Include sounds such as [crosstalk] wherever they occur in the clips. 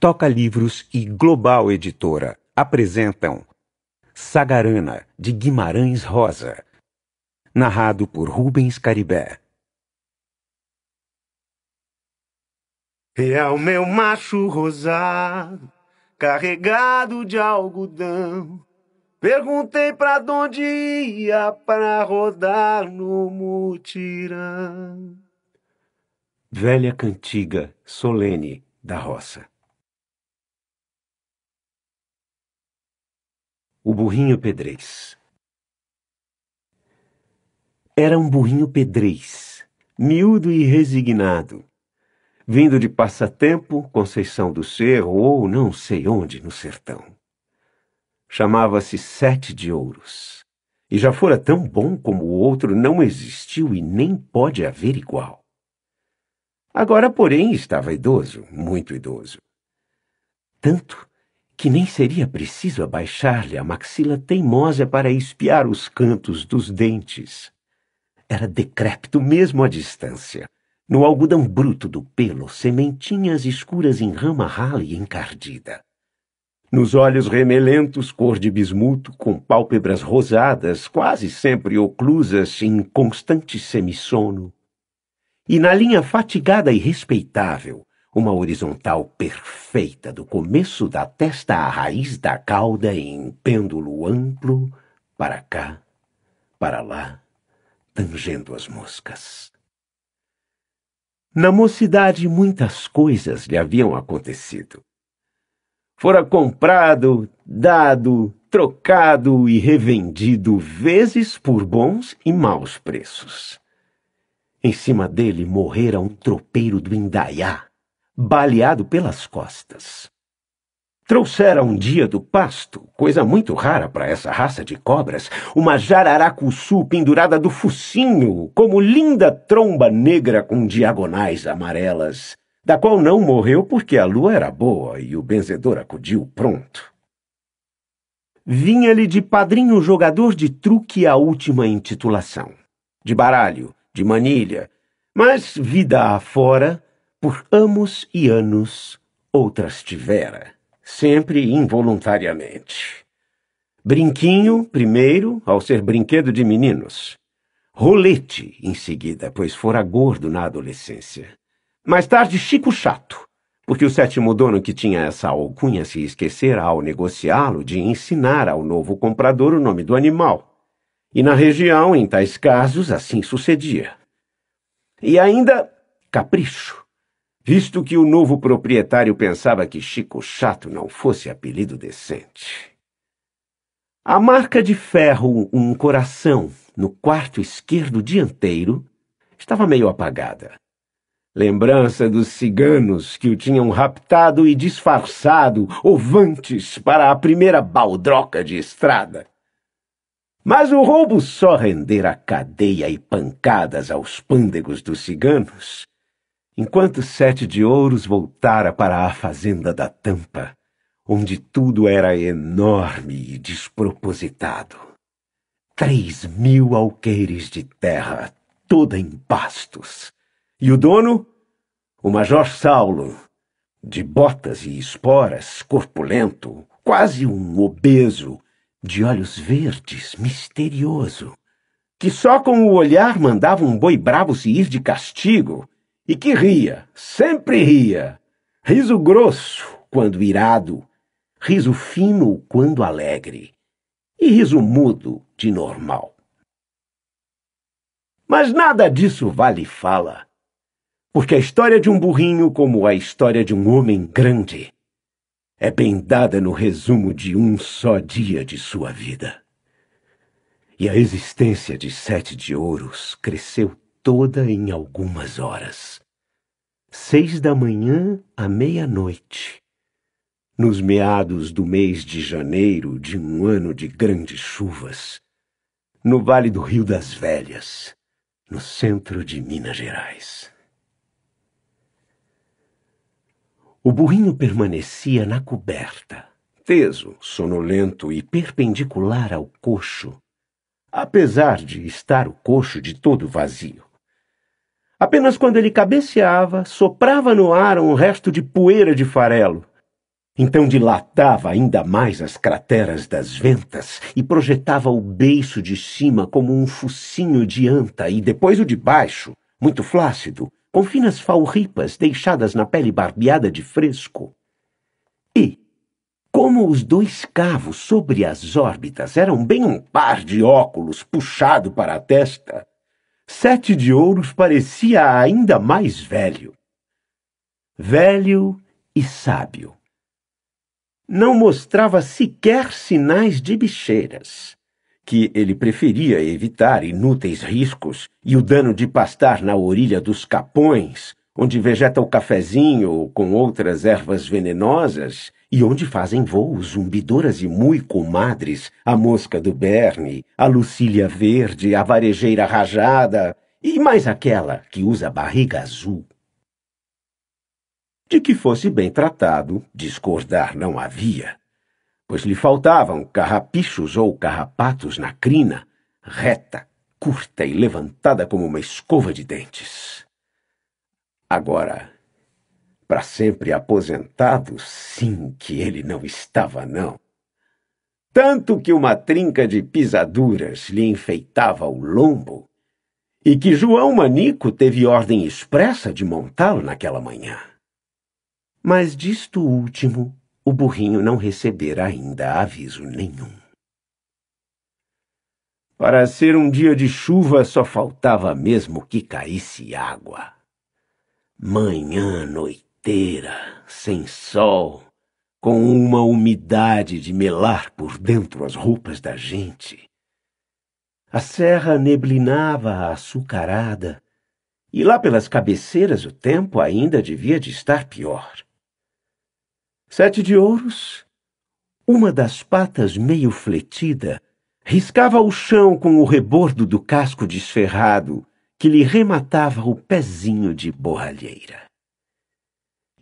Toca Livros e Global Editora apresentam Sagarana, de Guimarães Rosa, narrado por Rubens Caribé. É o meu macho rosado, carregado de algodão, perguntei pra onde ia pra rodar no mutirão. Velha cantiga solene da roça. O burrinho pedrez. Era um burrinho pedrez, miúdo e resignado, vindo de passatempo, Conceição do Cerro ou não sei onde no sertão. Chamava-se Sete de Ouros, e já fora tão bom como o outro, não existiu e nem pode haver igual. Agora, porém, estava idoso, muito idoso. Tanto que nem seria preciso abaixar-lhe a maxila teimosa para espiar os cantos dos dentes. Era decrépito mesmo à distância. No algodão bruto do pelo, sementinhas escuras em rama rala e encardida. Nos olhos remelentos, cor de bismuto, com pálpebras rosadas, quase sempre oclusas em constante semissono. E na linha fatigada e respeitável, uma horizontal perfeita do começo da testa à raiz da cauda em pêndulo amplo para cá, para lá, tangendo as moscas. Na mocidade muitas coisas lhe haviam acontecido. Fora comprado, dado, trocado e revendido vezes por bons e maus preços. Em cima dele morrera um tropeiro do Indaiá, baleado pelas costas. Trouxera um dia do pasto, coisa muito rara para essa raça de cobras, uma jararacuçu pendurada do focinho, como linda tromba negra com diagonais amarelas, da qual não morreu porque a lua era boa e o benzedor acudiu pronto. Vinha-lhe de padrinho jogador de truque a última intitulação. De baralho, de manilha, mas vida afora, por anos e anos, outras tivera, sempre involuntariamente. Brinquinho, primeiro, ao ser brinquedo de meninos. Rolete, em seguida, pois fora gordo na adolescência. Mais tarde, Chico Chato, porque o sétimo dono que tinha essa alcunha se esquecera ao negociá-lo de ensinar ao novo comprador o nome do animal. E na região, em tais casos, assim sucedia. E ainda, capricho visto que o novo proprietário pensava que Chico Chato não fosse apelido decente. A marca de ferro, um coração, no quarto esquerdo dianteiro, estava meio apagada. Lembrança dos ciganos que o tinham raptado e disfarçado, ovantes, para a primeira baldroca de estrada. Mas o roubo só rendera cadeia e pancadas aos pândegos dos ciganos enquanto Sete de Ouros voltara para a fazenda da Tampa, onde tudo era enorme e despropositado. Três mil alqueires de terra, toda em pastos. E o dono? O Major Saulo, de botas e esporas, corpulento, quase um obeso, de olhos verdes, misterioso, que só com o olhar mandava um boi bravo se ir de castigo e que ria, sempre ria, riso grosso quando irado, riso fino quando alegre, e riso mudo de normal. Mas nada disso vale fala, porque a história de um burrinho, como a história de um homem grande, é bem dada no resumo de um só dia de sua vida. E a existência de Sete de Ouros cresceu toda em algumas horas. Seis da manhã à meia-noite. Nos meados do mês de janeiro de um ano de grandes chuvas, no Vale do Rio das Velhas, no centro de Minas Gerais. O burrinho permanecia na coberta, teso, sonolento e perpendicular ao coxo, apesar de estar o coxo de todo vazio. Apenas quando ele cabeceava, soprava no ar um resto de poeira de farelo. Então dilatava ainda mais as crateras das ventas e projetava o beiço de cima como um focinho de anta e depois o de baixo, muito flácido, com finas falripas deixadas na pele barbeada de fresco. E, como os dois cavos sobre as órbitas eram bem um par de óculos puxado para a testa, Sete de Ouros parecia ainda mais velho. Velho e sábio. Não mostrava sequer sinais de bicheiras, que ele preferia evitar inúteis riscos e o dano de pastar na orilha dos capões, onde vegeta o cafezinho com outras ervas venenosas, e onde fazem voos zumbidoras e mui comadres, a mosca do Berne, a lucília verde, a varejeira rajada e mais aquela que usa barriga azul. De que fosse bem tratado, discordar não havia, pois lhe faltavam carrapichos ou carrapatos na crina, reta, curta e levantada como uma escova de dentes. Agora, para sempre aposentado? Sim, que ele não estava, não. Tanto que uma trinca de pisaduras lhe enfeitava o lombo, e que João Manico teve ordem expressa de montá-lo naquela manhã. Mas disto último, o burrinho não recebera ainda aviso nenhum. Para ser um dia de chuva só faltava mesmo que caísse água. Manhã noite inteira, sem sol, com uma umidade de melar por dentro as roupas da gente. A serra neblinava açucarada, e lá pelas cabeceiras o tempo ainda devia de estar pior. Sete de ouros, uma das patas meio fletida, riscava o chão com o rebordo do casco desferrado que lhe rematava o pezinho de borralheira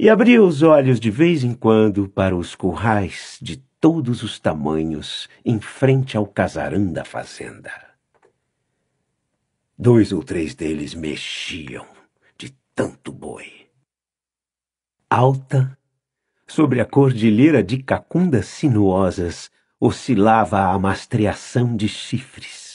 e abria os olhos de vez em quando para os currais de todos os tamanhos em frente ao casarão da fazenda. Dois ou três deles mexiam de tanto boi. Alta, sobre a cordilheira de cacundas sinuosas, oscilava a mastreação de chifres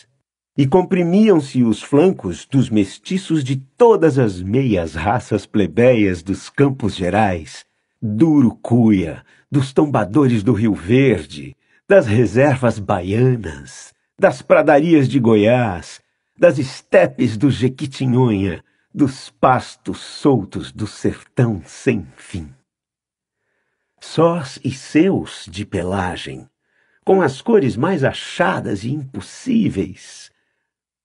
e comprimiam-se os flancos dos mestiços de todas as meias raças plebeias dos Campos Gerais, do Urucuia, dos tombadores do Rio Verde, das reservas baianas, das pradarias de Goiás, das estepes do Jequitinhonha, dos pastos soltos do sertão sem fim. Sós e seus de pelagem, com as cores mais achadas e impossíveis,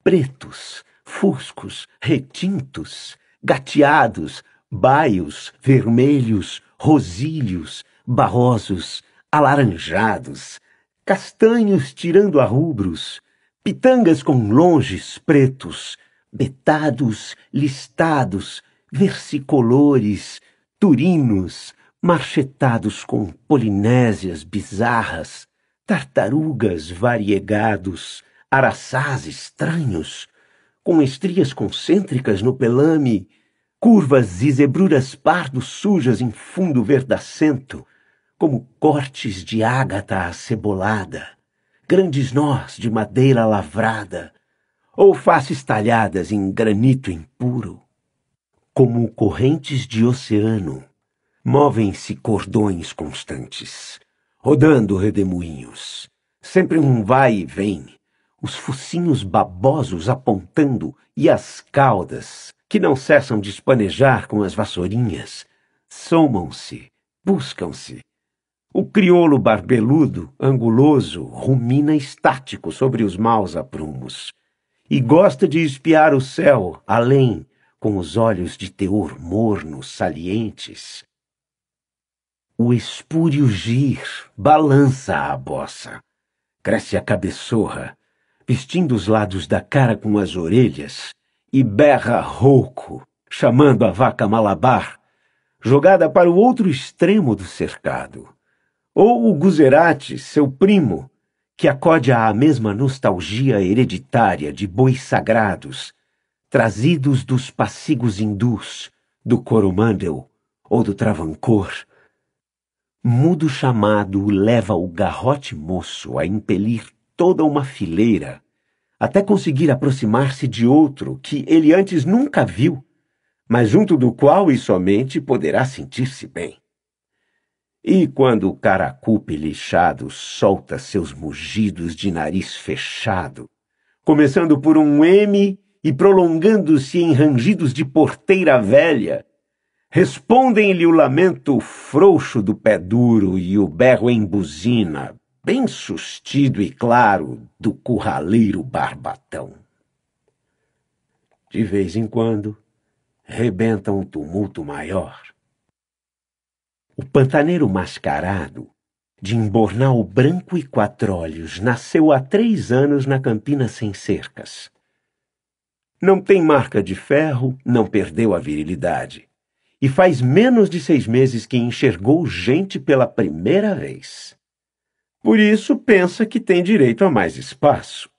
pretos, fuscos, retintos, gateados, baios, vermelhos, rosílios, barrosos, alaranjados, castanhos tirando a rubros, pitangas com longes pretos, betados, listados, versicolores, turinos, marchetados com polinésias bizarras, tartarugas variegados, araçás estranhos, com estrias concêntricas no pelame, curvas e zebruras pardo sujas em fundo verdacento, como cortes de ágata acebolada, grandes nós de madeira lavrada, ou faces talhadas em granito impuro. Como correntes de oceano, movem-se cordões constantes, rodando redemoinhos, sempre um vai e vem, os focinhos babosos apontando e as caudas, que não cessam de espanejar com as vassourinhas, somam-se, buscam-se. O crioulo barbeludo, anguloso, rumina estático sobre os maus aprumos e gosta de espiar o céu além com os olhos de teor morno salientes. O espúrio gir balança a bossa, cresce a cabeçorra vestindo os lados da cara com as orelhas, e berra rouco, chamando a vaca malabar, jogada para o outro extremo do cercado. Ou o Guzerati, seu primo, que acode à mesma nostalgia hereditária de bois sagrados, trazidos dos pacigos hindus, do Coromandel ou do Travancor. Mudo chamado leva o garrote moço a impelir toda uma fileira, até conseguir aproximar-se de outro que ele antes nunca viu, mas junto do qual e somente poderá sentir-se bem. E quando o caracupe lixado solta seus mugidos de nariz fechado, começando por um M e prolongando-se em rangidos de porteira velha, respondem-lhe o lamento frouxo do pé duro e o berro em buzina, bem sustido e claro do curraleiro barbatão. De vez em quando, rebenta um tumulto maior. O pantaneiro mascarado, de embornal branco e quatrolhos, nasceu há três anos na Campina Sem Cercas. Não tem marca de ferro, não perdeu a virilidade. E faz menos de seis meses que enxergou gente pela primeira vez. Por isso, pensa que tem direito a mais espaço.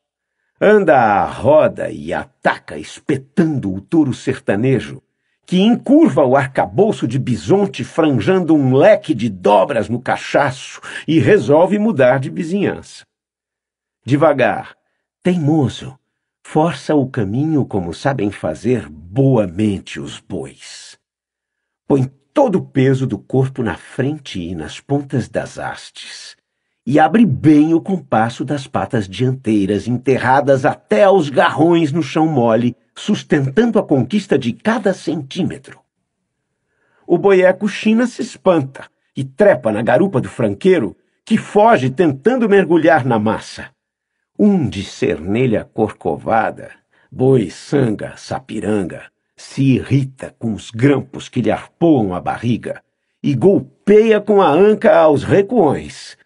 Anda à roda e ataca, espetando o touro sertanejo, que encurva o arcabouço de bisonte, franjando um leque de dobras no cachaço, e resolve mudar de vizinhança. Devagar, teimoso, força o caminho como sabem fazer boamente os bois. Põe todo o peso do corpo na frente e nas pontas das hastes e abre bem o compasso das patas dianteiras, enterradas até aos garrões no chão mole, sustentando a conquista de cada centímetro. O boieco China se espanta e trepa na garupa do franqueiro, que foge tentando mergulhar na massa. Um de cernelha corcovada, boi sanga, sapiranga, se irrita com os grampos que lhe arpoam a barriga e golpeia com a anca aos recuões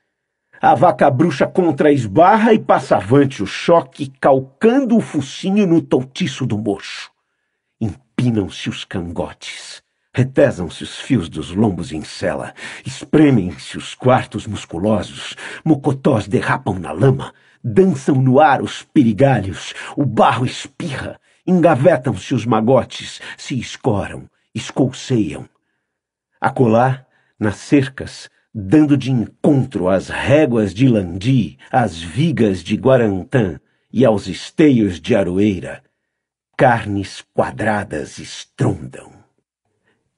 a vaca bruxa contra a esbarra e passa avante o choque, calcando o focinho no toutiço do mocho. Empinam-se os cangotes, retesam-se os fios dos lombos em cela, espremem-se os quartos musculosos, mocotós derrapam na lama, dançam no ar os perigalhos, o barro espirra, engavetam-se os magotes, se escoram, escolceiam. Acolá, nas cercas, dando de encontro às réguas de Landi, às vigas de Guarantã e aos esteios de Aroeira, carnes quadradas estrondam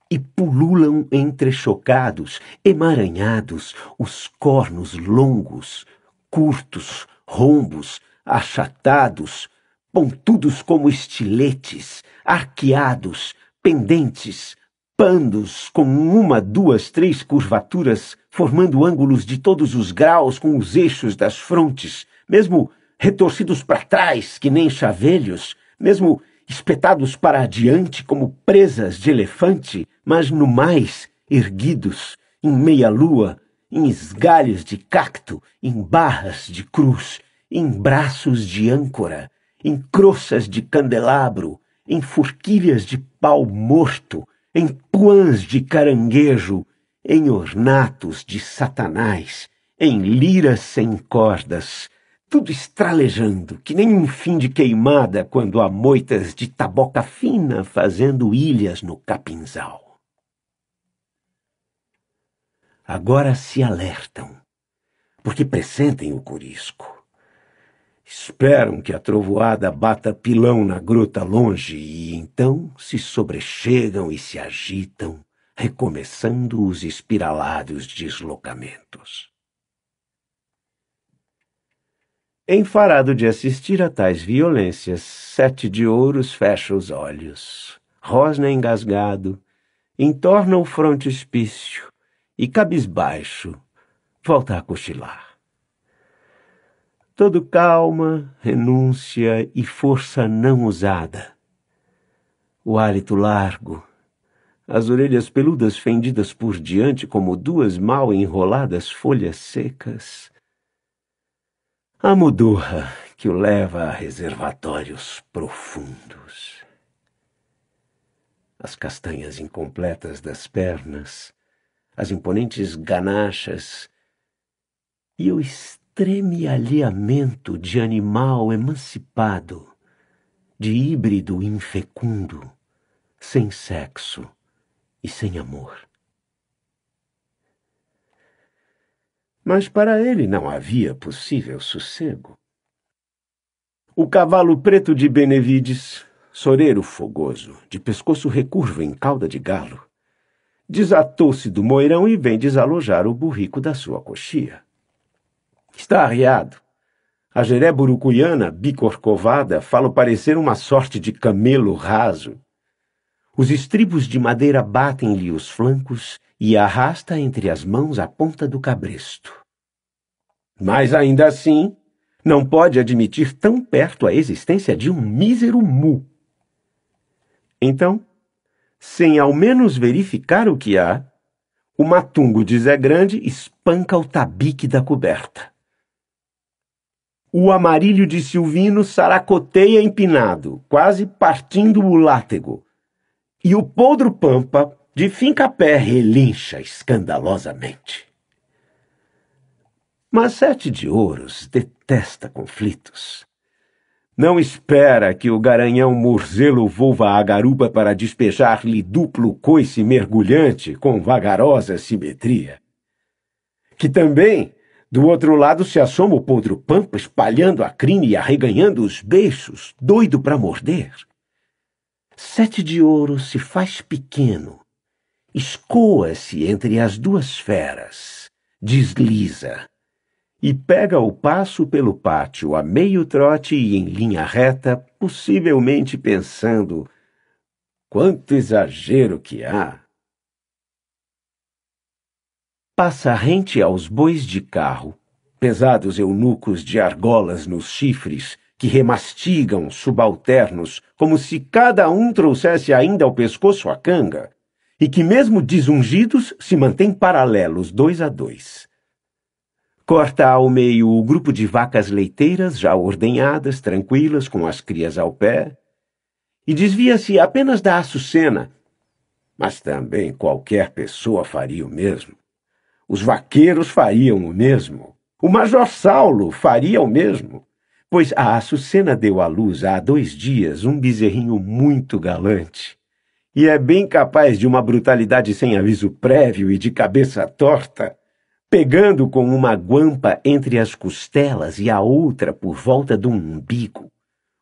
e pululam entrechocados, emaranhados, os cornos longos, curtos, rombos, achatados, pontudos como estiletes, arqueados, pendentes, pandos com uma, duas, três curvaturas formando ângulos de todos os graus com os eixos das frontes, mesmo retorcidos para trás, que nem chavelhos, mesmo espetados para adiante como presas de elefante, mas no mais erguidos, em meia-lua, em esgalhos de cacto, em barras de cruz, em braços de âncora, em croças de candelabro, em forquilhas de pau morto, em puãs de caranguejo, em ornatos de Satanás, em liras sem cordas, tudo estralejando, que nem um fim de queimada quando há moitas de taboca fina fazendo ilhas no capinzal. Agora se alertam, porque pressentem o corisco. Esperam que a trovoada bata pilão na gruta longe e então se sobrechegam e se agitam recomeçando os espiralados deslocamentos. Enfarado de assistir a tais violências, Sete de Ouros fecha os olhos, rosna engasgado, entorna o frontispício e, cabisbaixo, volta a cochilar. Todo calma, renúncia e força não usada. O hálito largo, as orelhas peludas fendidas por diante como duas mal enroladas folhas secas. A mudurra que o leva a reservatórios profundos. As castanhas incompletas das pernas, as imponentes ganachas e o extreme alheamento de animal emancipado, de híbrido infecundo, sem sexo e sem amor. Mas para ele não havia possível sossego. O cavalo preto de Benevides, soreiro fogoso, de pescoço recurvo em cauda de galo, desatou-se do moirão e vem desalojar o burrico da sua coxia. Está arriado. A jeré burucuyana, bicorcovada, falo parecer uma sorte de camelo raso, os estribos de madeira batem-lhe os flancos e arrasta entre as mãos a ponta do cabresto. Mas ainda assim, não pode admitir tão perto a existência de um mísero mu. Então, sem ao menos verificar o que há, o matungo de Zé Grande espanca o tabique da coberta. O amarilho de Silvino saracoteia empinado, quase partindo o látego, e o podro pampa de fincapé relincha escandalosamente. Mas Sete de Ouros detesta conflitos. Não espera que o garanhão murzelo volva à garupa para despejar-lhe duplo coice mergulhante com vagarosa simetria. Que também, do outro lado, se assoma o podro pampa espalhando a crine e arreganhando os beiços, doido para morder sete de ouro se faz pequeno, escoa-se entre as duas feras, desliza, e pega o passo pelo pátio a meio trote e em linha reta, possivelmente pensando: quanto exagero que há! Passa rente aos bois de carro, pesados eunucos de argolas nos chifres, que remastigam subalternos como se cada um trouxesse ainda ao pescoço a canga, e que, mesmo desungidos, se mantêm paralelos dois a dois. Corta ao meio o grupo de vacas leiteiras já ordenhadas, tranquilas, com as crias ao pé, e desvia-se apenas da açucena, mas também qualquer pessoa faria o mesmo. Os vaqueiros fariam o mesmo. O Major Saulo faria o mesmo pois a Açucena deu à luz há dois dias um bezerrinho muito galante. E é bem capaz de uma brutalidade sem aviso prévio e de cabeça torta, pegando com uma guampa entre as costelas e a outra por volta do umbigo.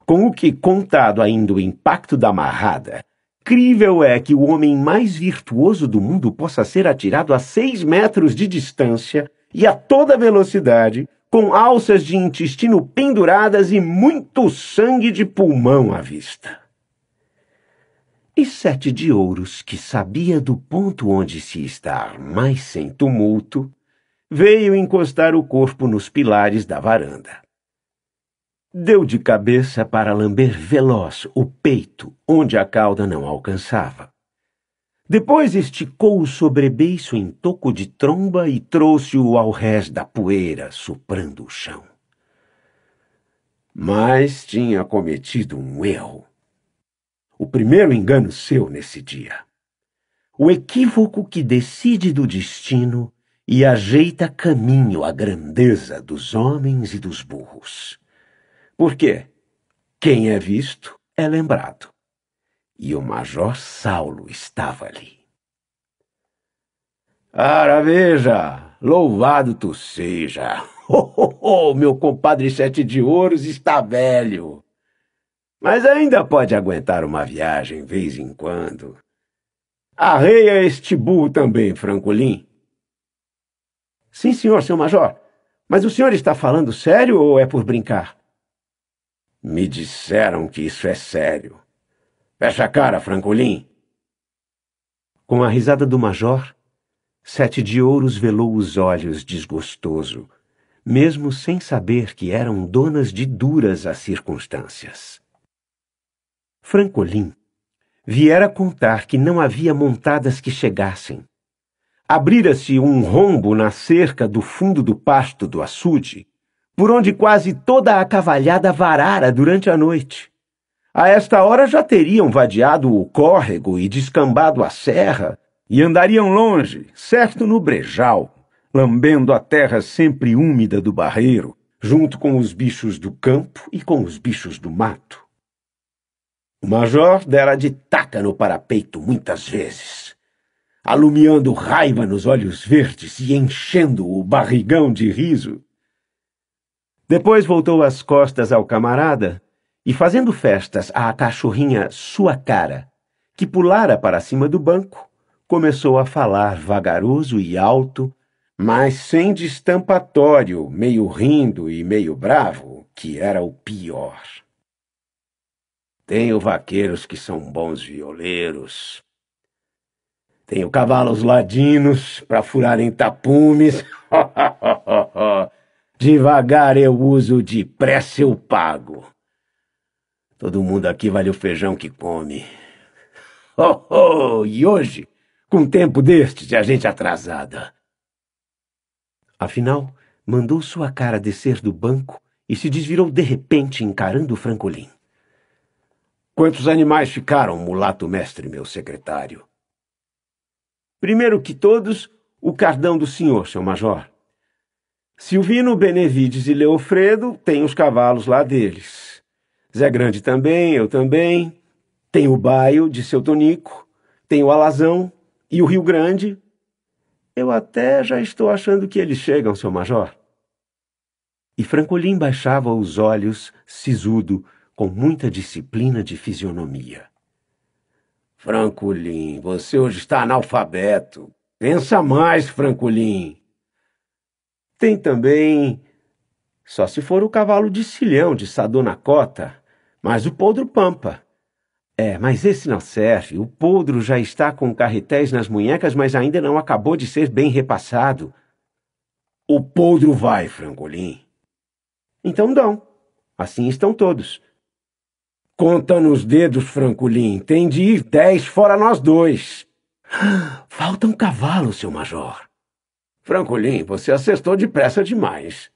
Com o que, contado ainda o impacto da amarrada, Crível é que o homem mais virtuoso do mundo possa ser atirado a seis metros de distância e a toda velocidade com alças de intestino penduradas e muito sangue de pulmão à vista. E sete de ouros, que sabia do ponto onde se estar mais sem tumulto, veio encostar o corpo nos pilares da varanda. Deu de cabeça para lamber veloz o peito, onde a cauda não alcançava. Depois esticou o sobrebeiço em toco de tromba e trouxe-o ao rés da poeira, soprando o chão. Mas tinha cometido um erro. O primeiro engano seu nesse dia. O equívoco que decide do destino e ajeita caminho à grandeza dos homens e dos burros. Porque quem é visto é lembrado e o Major Saulo estava ali. Ara, veja, louvado tu seja! [laughs] Oh, oh, oh, meu compadre Sete de Ouros está velho! Mas ainda pode aguentar uma viagem vez em quando. Arreia este burro também, Francolim. Sim, senhor, seu major. Mas o senhor está falando sério ou é por brincar? Me disseram que isso é sério. Fecha a cara, Francolim. Com a risada do major, Sete de Ouros velou os olhos desgostoso, mesmo sem saber que eram donas de duras as circunstâncias. Francolim viera contar que não havia montadas que chegassem. Abrira-se um rombo na cerca do fundo do pasto do açude, por onde quase toda a cavalhada varara durante a noite. A esta hora já teriam vadiado o córrego e descambado a serra, e andariam longe, certo no brejal, lambendo a terra sempre úmida do barreiro, junto com os bichos do campo e com os bichos do mato. O major dera de taca no parapeito muitas vezes, alumiando raiva nos olhos verdes e enchendo o barrigão de riso. Depois voltou as costas ao camarada e fazendo festas à cachorrinha sua cara, que pulara para cima do banco, começou a falar vagaroso e alto, mas sem destampatório, meio rindo e meio bravo, que era o pior. Tenho vaqueiros que são bons violeiros. Tenho cavalos ladinos para furarem tapumes. [laughs] Devagar eu uso, depressa eu pago. Todo mundo aqui vale o feijão que come. [laughs] Oh, oh, e hoje, com um tempo destes e a gente atrasada. Afinal, mandou sua cara descer do banco e se desvirou de repente encarando o francolim. Quantos animais ficaram, mulato mestre, meu secretário? Primeiro que todos, o cardão do senhor, seu major. Silvino, Benevides e Leofredo têm os cavalos lá deles. Zé Grande também, eu também. Tem o Baio de seu Tonico, tem o Alazão e o Rio Grande. Eu até já estou achando que eles chegam, seu major. E Francolim baixava os olhos, sisudo, com muita disciplina de fisionomia. Francolim, você hoje está analfabeto. Pensa mais, Francolim. Tem também só se for o cavalo de silhão de Sadonacota, mas o podro pampa. É, mas esse não serve. O podro já está com carretéis nas munhecas, mas ainda não acabou de ser bem repassado. O podro vai, Frangolim. Então dão. Assim estão todos. Conta nos dedos, Francolim. Tem de ir dez fora nós dois. [gasps] Falta um cavalo, seu major. Francolim, você acertou depressa demais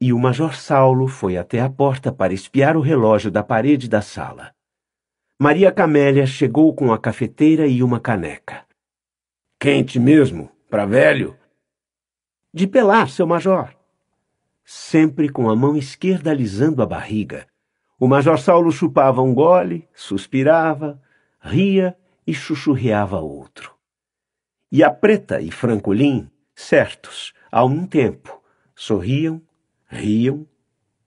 e o Major Saulo foi até a porta para espiar o relógio da parede da sala. Maria Camélia chegou com a cafeteira e uma caneca. Quente mesmo, para velho? De pelar, seu Major. Sempre com a mão esquerda alisando a barriga, o Major Saulo chupava um gole, suspirava, ria e chuchurreava outro. E a Preta e Francolim, certos, a um tempo, sorriam riam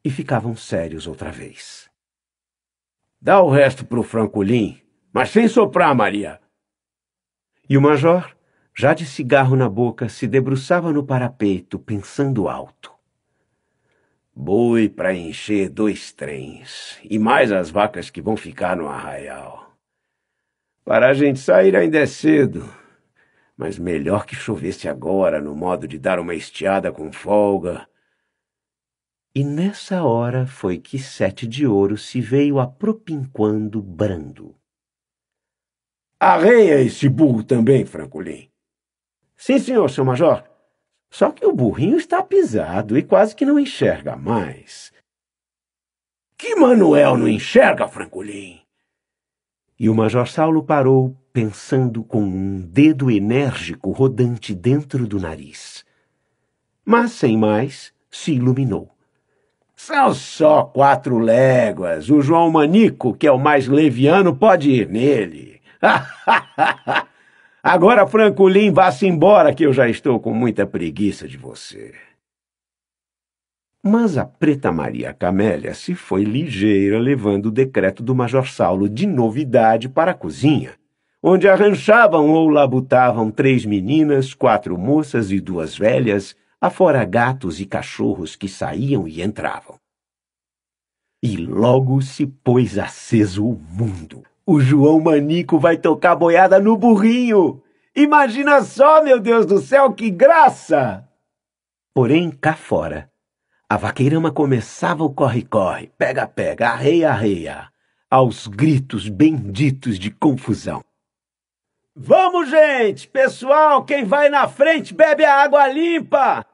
e ficavam sérios outra vez. Dá o resto pro Francolim, mas sem soprar, Maria. E o major, já de cigarro na boca, se debruçava no parapeito, pensando alto. Boi para encher dois trens, e mais as vacas que vão ficar no arraial. Para a gente sair ainda é cedo, mas melhor que chovesse agora, no modo de dar uma estiada com folga e nessa hora foi que Sete de Ouro se veio apropinquando brando. Arreia esse burro também, Francolim. Sim, senhor, seu major. Só que o burrinho está pisado e quase que não enxerga mais. Que Manuel não enxerga, Francolim? E o Major Saulo parou, pensando com um dedo enérgico rodante dentro do nariz. Mas, sem mais, se iluminou. São só quatro léguas. O João Manico, que é o mais leviano, pode ir nele. [laughs] Agora, Francolim, vá-se embora, que eu já estou com muita preguiça de você. Mas a Preta Maria Camélia se foi ligeira, levando o decreto do Major Saulo de novidade para a cozinha, onde arranjavam ou labutavam três meninas, quatro moças e duas velhas, afora gatos e cachorros que saíam e entravam. E logo se pôs aceso o mundo. O João Manico vai tocar boiada no burrinho! Imagina só, meu Deus do céu, que graça! Porém, cá fora, a vaqueirama começava o corre-corre, pega-pega, arreia-arreia, aos gritos benditos de confusão. Vamos, gente! Pessoal, quem vai na frente bebe a água limpa!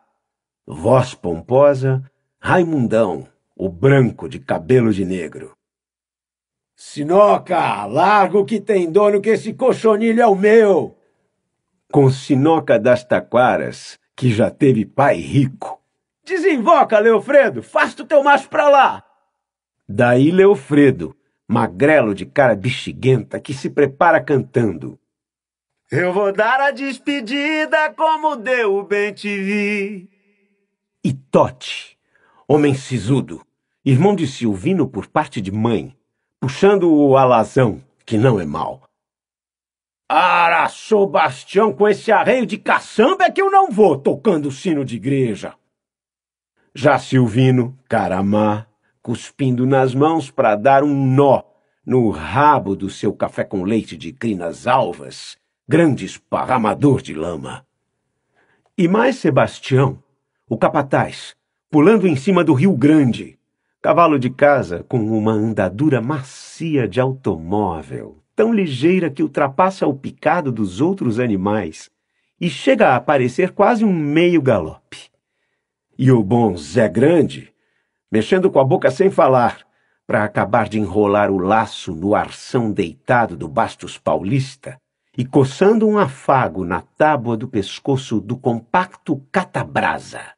voz pomposa, Raimundão, o branco de cabelo de negro. Sinoca, largo que tem dono, que esse cochonilho é o meu! Com Sinoca das Taquaras, que já teve pai rico. Desenvoca, Leofredo, faça o teu macho pra lá! Daí Leofredo, magrelo de cara bexiguenta, que se prepara cantando. Eu vou dar a despedida como deu o bem te vi e Tote, homem sisudo, irmão de Silvino por parte de mãe, puxando-o alazão que não é mal. Araçou Bastião com esse arreio de caçamba é que eu não vou, tocando o sino de igreja. Já Silvino, caramá, cuspindo nas mãos para dar um nó no rabo do seu café com leite de crinas alvas, grande esparramador de lama. E mais Sebastião, o capataz, pulando em cima do Rio Grande. Cavalo de casa com uma andadura macia de automóvel, tão ligeira que ultrapassa o picado dos outros animais e chega a parecer quase um meio galope. E o bom Zé Grande, mexendo com a boca sem falar, para acabar de enrolar o laço no arção deitado do Bastos Paulista e coçando um afago na tábua do pescoço do compacto catabrasa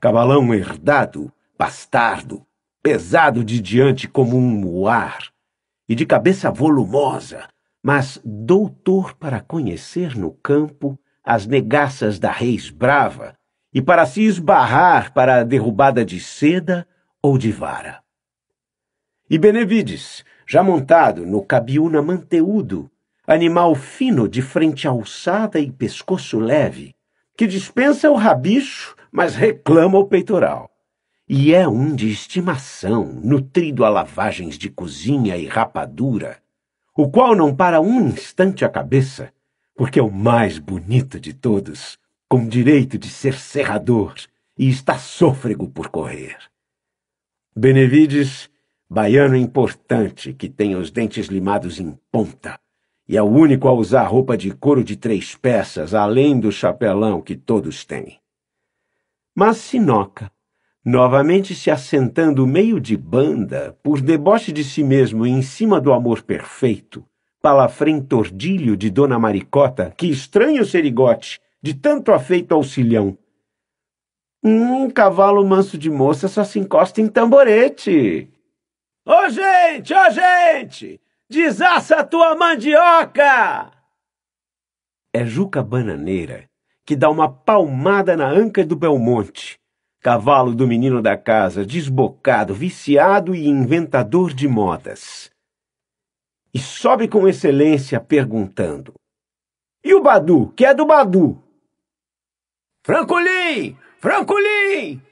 cavalão herdado, bastardo, pesado de diante como um moar, e de cabeça volumosa, mas doutor para conhecer no campo as negaças da reis brava e para se esbarrar para a derrubada de seda ou de vara. E Benevides, já montado no cabiúna manteudo, animal fino de frente alçada e pescoço leve, que dispensa o rabicho mas reclama o peitoral. E é um de estimação, nutrido a lavagens de cozinha e rapadura, o qual não para um instante a cabeça, porque é o mais bonito de todos, com direito de ser serrador e está sôfrego por correr. Benevides, baiano importante que tem os dentes limados em ponta, e é o único a usar roupa de couro de três peças, além do chapelão que todos têm. Mas Sinoca, novamente se assentando meio de banda, por deboche de si mesmo em cima do amor perfeito, palafrém tordilho de Dona Maricota, que estranho serigote, de tanto afeito ao Um cavalo manso de moça só se encosta em tamborete. Ô oh, gente, ô oh, gente, desaça a tua mandioca! É Juca Bananeira que dá uma palmada na anca do Belmonte, cavalo do menino da casa, desbocado, viciado e inventador de modas. E sobe com excelência perguntando: E o Badu? Que é do Badu? Francolim! Francolim!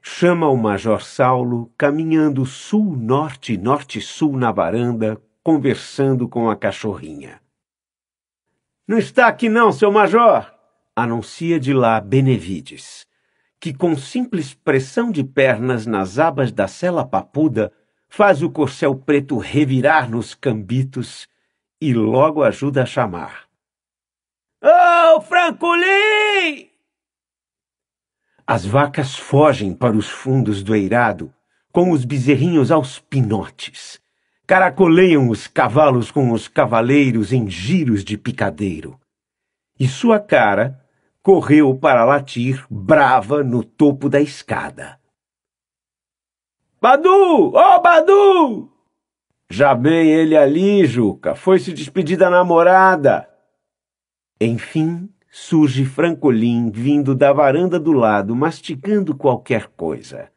Chama o Major Saulo, caminhando sul, norte, norte, sul na varanda, conversando com a cachorrinha. Não está aqui não, seu Major! anuncia de lá Benevides, que com simples pressão de pernas nas abas da cela papuda faz o corcel preto revirar nos cambitos e logo ajuda a chamar. Ô, oh, Francolin! As vacas fogem para os fundos do eirado, com os bezerrinhos aos pinotes. Caracoleiam os cavalos com os cavaleiros em giros de picadeiro. E sua cara, correu para latir, brava, no topo da escada. Badu! Ô, oh, Badu! Já bem ele ali, Juca. Foi se despedir da namorada. Enfim, surge Francolin vindo da varanda do lado, mastigando qualquer coisa.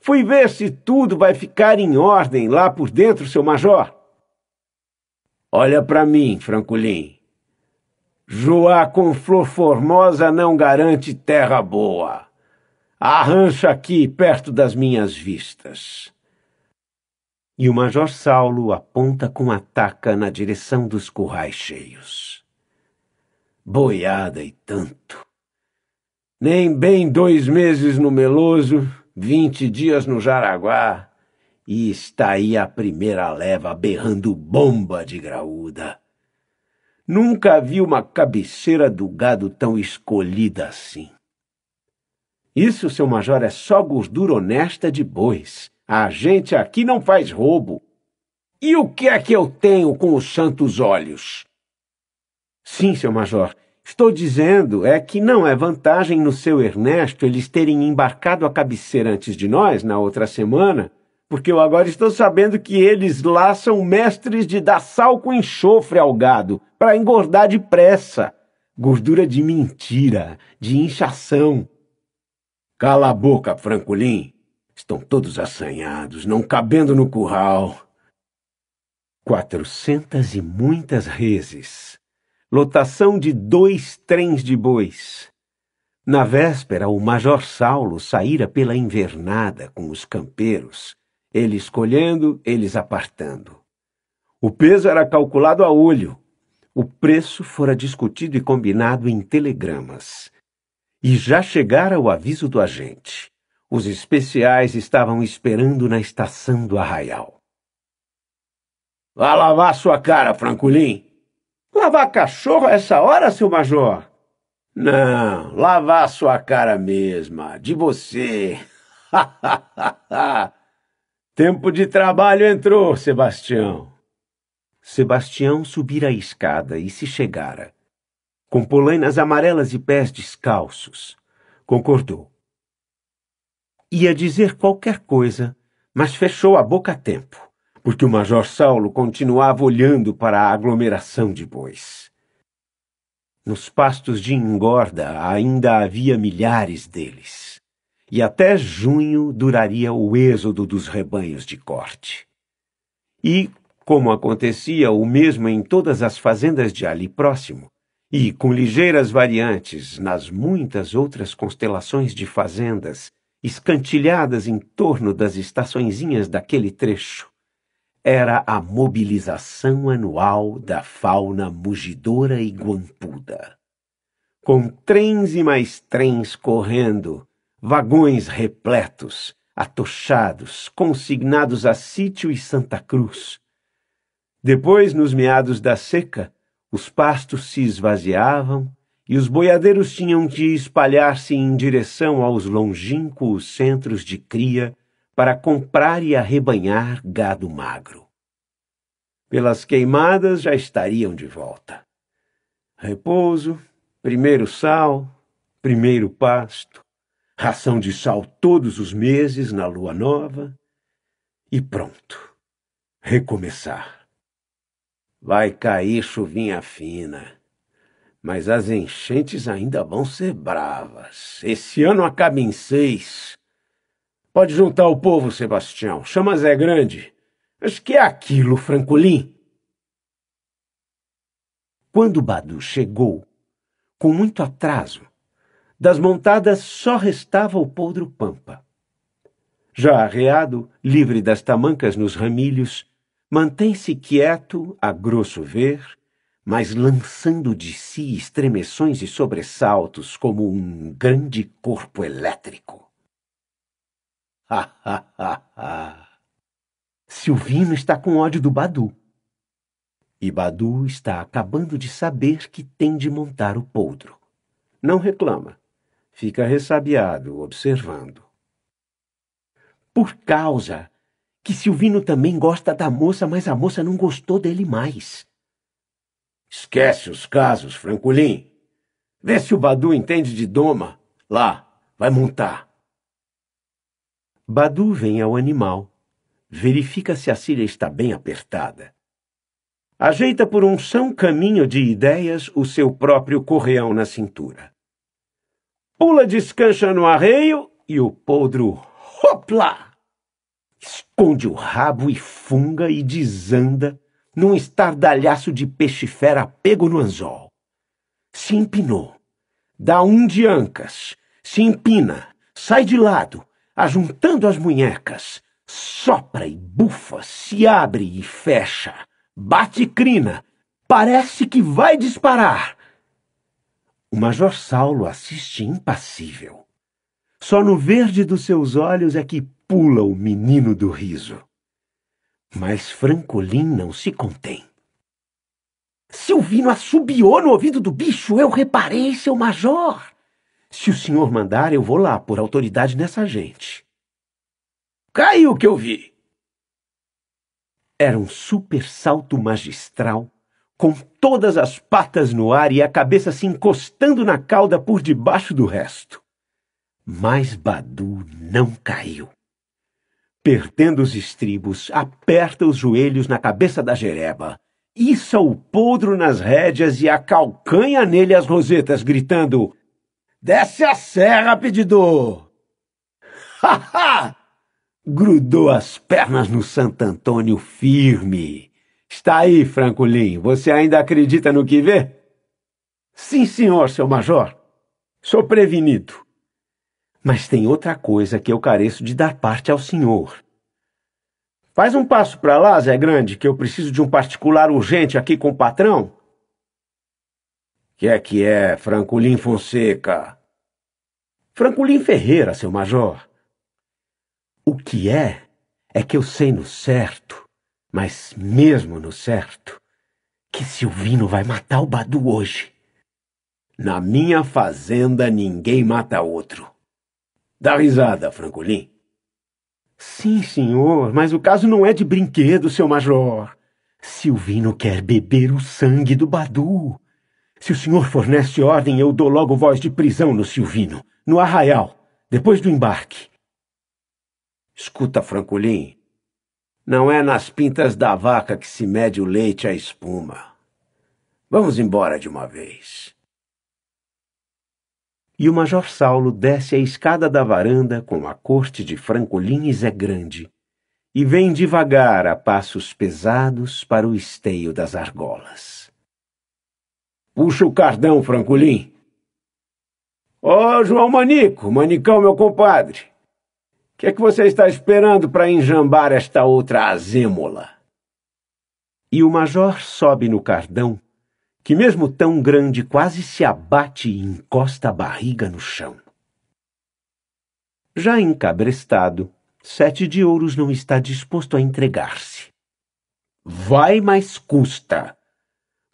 Fui ver se tudo vai ficar em ordem lá por dentro, seu major. Olha para mim, Francolin. Joá com flor formosa não garante terra boa. Arrancha aqui perto das minhas vistas. E o Major Saulo aponta com a taca na direção dos currais cheios. Boiada e tanto. Nem bem dois meses no Meloso, vinte dias no Jaraguá, e está aí a primeira leva berrando bomba de graúda. Nunca vi uma cabeceira do gado tão escolhida assim. Isso, seu major, é só gordura honesta de bois. A gente aqui não faz roubo. E o que é que eu tenho com os santos olhos? Sim, seu major, estou dizendo é que não é vantagem no seu Ernesto eles terem embarcado a cabeceira antes de nós, na outra semana, porque eu agora estou sabendo que eles lá são mestres de dar sal com enxofre ao gado, para engordar depressa. Gordura de mentira, de inchação. Cala a boca, Francolim. Estão todos assanhados, não cabendo no curral. Quatrocentas e muitas reses. Lotação de dois trens de bois. Na véspera, o Major Saulo saíra pela invernada com os campeiros ele escolhendo, eles apartando. O peso era calculado a olho. O preço fora discutido e combinado em telegramas. E já chegara o aviso do agente. Os especiais estavam esperando na estação do arraial. Vá lavar sua cara, Franculim? Lavar cachorro a essa hora, seu major? Não, lavar sua cara mesma, de você. [laughs] Ha, ha, ha, ha. Tempo de trabalho entrou, Sebastião. Sebastião subira a escada e se chegara. Com polainas amarelas e pés descalços. Concordou. Ia dizer qualquer coisa, mas fechou a boca a tempo, porque o Major Saulo continuava olhando para a aglomeração de bois. Nos pastos de engorda ainda havia milhares deles e até junho duraria o êxodo dos rebanhos de corte. E, como acontecia o mesmo em todas as fazendas de ali próximo, e com ligeiras variantes nas muitas outras constelações de fazendas escantilhadas em torno das estaçõezinhas daquele trecho, era a mobilização anual da fauna mugidora e guampuda. Com trens e mais trens correndo, vagões repletos, atochados, consignados a sítio e Santa Cruz. Depois, nos meados da seca, os pastos se esvaziavam e os boiadeiros tinham de espalhar-se em direção aos longínquos centros de cria para comprar e arrebanhar gado magro. Pelas queimadas já estariam de volta. Repouso, primeiro sal, primeiro pasto, ração de sal todos os meses na lua nova e pronto. Recomeçar. Vai cair chuvinha fina, mas as enchentes ainda vão ser bravas. Esse ano acaba em seis. Pode juntar o povo, Sebastião. Chama Zé Grande. Mas que é aquilo, Francolim? Quando Badu chegou, com muito atraso, das montadas só restava o podro pampa. Já arreado, livre das tamancas nos ramilhos, mantém-se quieto, a grosso ver, mas lançando de si estremeções e sobressaltos como um grande corpo elétrico. ha, ha, ha. Silvino está com ódio do Badu. E Badu está acabando de saber que tem de montar o poldro. Não reclama fica ressabiado, observando. Por causa que Silvino também gosta da moça, mas a moça não gostou dele mais. Esquece os casos, Franculim. Vê se o Badu entende de doma. Lá, vai montar. Badu vem ao animal, verifica se a cilha está bem apertada. Ajeita por um são caminho de ideias o seu próprio correão na cintura pula, descansa no arreio e o podro, hopla! Esconde o rabo e funga e desanda num estardalhaço de peixe fera pego no anzol. Se empinou, dá um de ancas, se empina, sai de lado, ajuntando as munhecas, sopra e bufa, se abre e fecha, bate crina, parece que vai disparar o Major Saulo assiste impassível. Só no verde dos seus olhos é que pula o menino do riso. Mas Francolin não se contém. Silvino assobiou no ouvido do bicho, eu reparei, seu major. Se o senhor mandar, eu vou lá por autoridade nessa gente. Caiu o que eu vi! Era um super salto magistral com todas as patas no ar e a cabeça se encostando na cauda por debaixo do resto. Mas Badu não caiu. Perdendo os estribos, aperta os joelhos na cabeça da jereba, issa o podro nas rédeas e acalcanha nele as rosetas, gritando: Desce a serra, pedidor! [laughs] Ha ha! Grudou as pernas no Santo Antônio firme Está aí, Francolin. Você ainda acredita no que vê? Sim, senhor, seu major. Sou prevenido. Mas tem outra coisa que eu careço de dar parte ao senhor. Faz um passo para lá, Zé Grande, que eu preciso de um particular urgente aqui com o patrão. Que é que é, Francolin Fonseca? Francolin Ferreira, seu major. O que é, é que eu sei no certo mas mesmo no certo, que Silvino vai matar o Badu hoje. Na minha fazenda ninguém mata outro. Dá risada, Francolim. Sim, senhor, mas o caso não é de brinquedo, seu major. Silvino quer beber o sangue do Badu. Se o senhor fornece ordem, eu dou logo voz de prisão no Silvino, no arraial, depois do embarque. Escuta, Francolim. Não é nas pintas da vaca que se mede o leite à espuma. Vamos embora de uma vez. E o Major Saulo desce a escada da varanda com a corte de franco e Zé Grande e vem devagar a passos pesados para o esteio das argolas. Puxa o cardão, Francolim. Ó, oh, João Manico, Manicão, meu compadre que é que você está esperando para enjambar esta outra azêmola? E o major sobe no cardão, que mesmo tão grande quase se abate e encosta a barriga no chão. Já encabrestado, Sete de Ouros não está disposto a entregar-se. Vai, mas custa.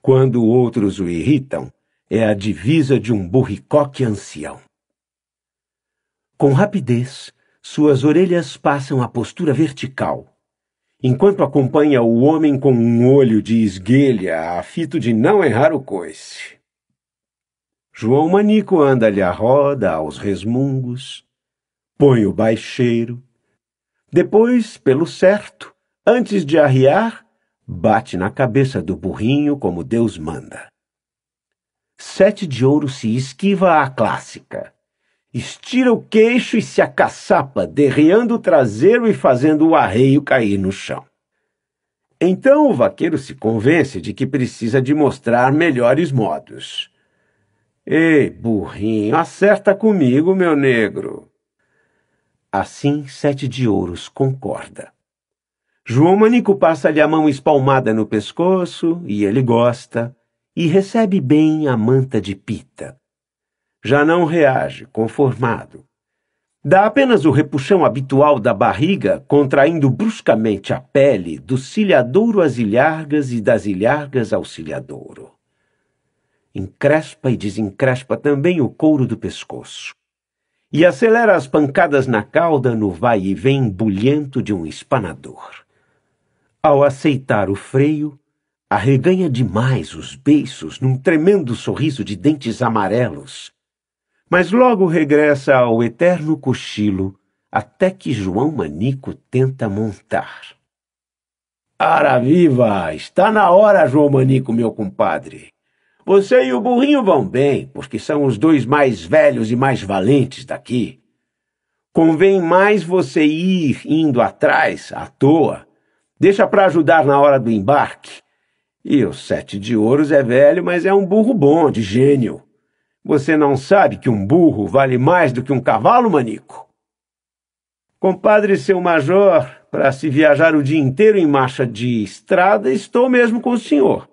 Quando outros o irritam, é a divisa de um burricoque ancião. Com rapidez, suas orelhas passam à postura vertical. Enquanto acompanha o homem com um olho de esguelha, a fito de não errar o coice. João Manico anda-lhe à roda, aos resmungos, põe o baixeiro. Depois, pelo certo, antes de arriar, bate na cabeça do burrinho como Deus manda. Sete de ouro se esquiva à clássica. Estira o queixo e se acaçapa, derreando o traseiro e fazendo o arreio cair no chão. Então o vaqueiro se convence de que precisa de mostrar melhores modos. Ei, burrinho, acerta comigo, meu negro. Assim Sete de Ouros concorda. João Manico passa-lhe a mão espalmada no pescoço, e ele gosta, e recebe bem a manta de pita, já não reage, conformado. Dá apenas o repuxão habitual da barriga, contraindo bruscamente a pele do cilhadouro às ilhargas e das ilhargas ao cilhadouro. Encrespa e desencrespa também o couro do pescoço. E acelera as pancadas na cauda no vai e vem bulhento de um espanador. Ao aceitar o freio, arreganha demais os beiços num tremendo sorriso de dentes amarelos mas logo regressa ao eterno cochilo até que João Manico tenta montar. Ara viva! Está na hora, João Manico, meu compadre. Você e o burrinho vão bem, porque são os dois mais velhos e mais valentes daqui. Convém mais você ir indo atrás, à toa. Deixa para ajudar na hora do embarque. E o Sete de Ouros é velho, mas é um burro bom, de gênio. Você não sabe que um burro vale mais do que um cavalo, Manico? Compadre seu major, para se viajar o dia inteiro em marcha de estrada, estou mesmo com o senhor.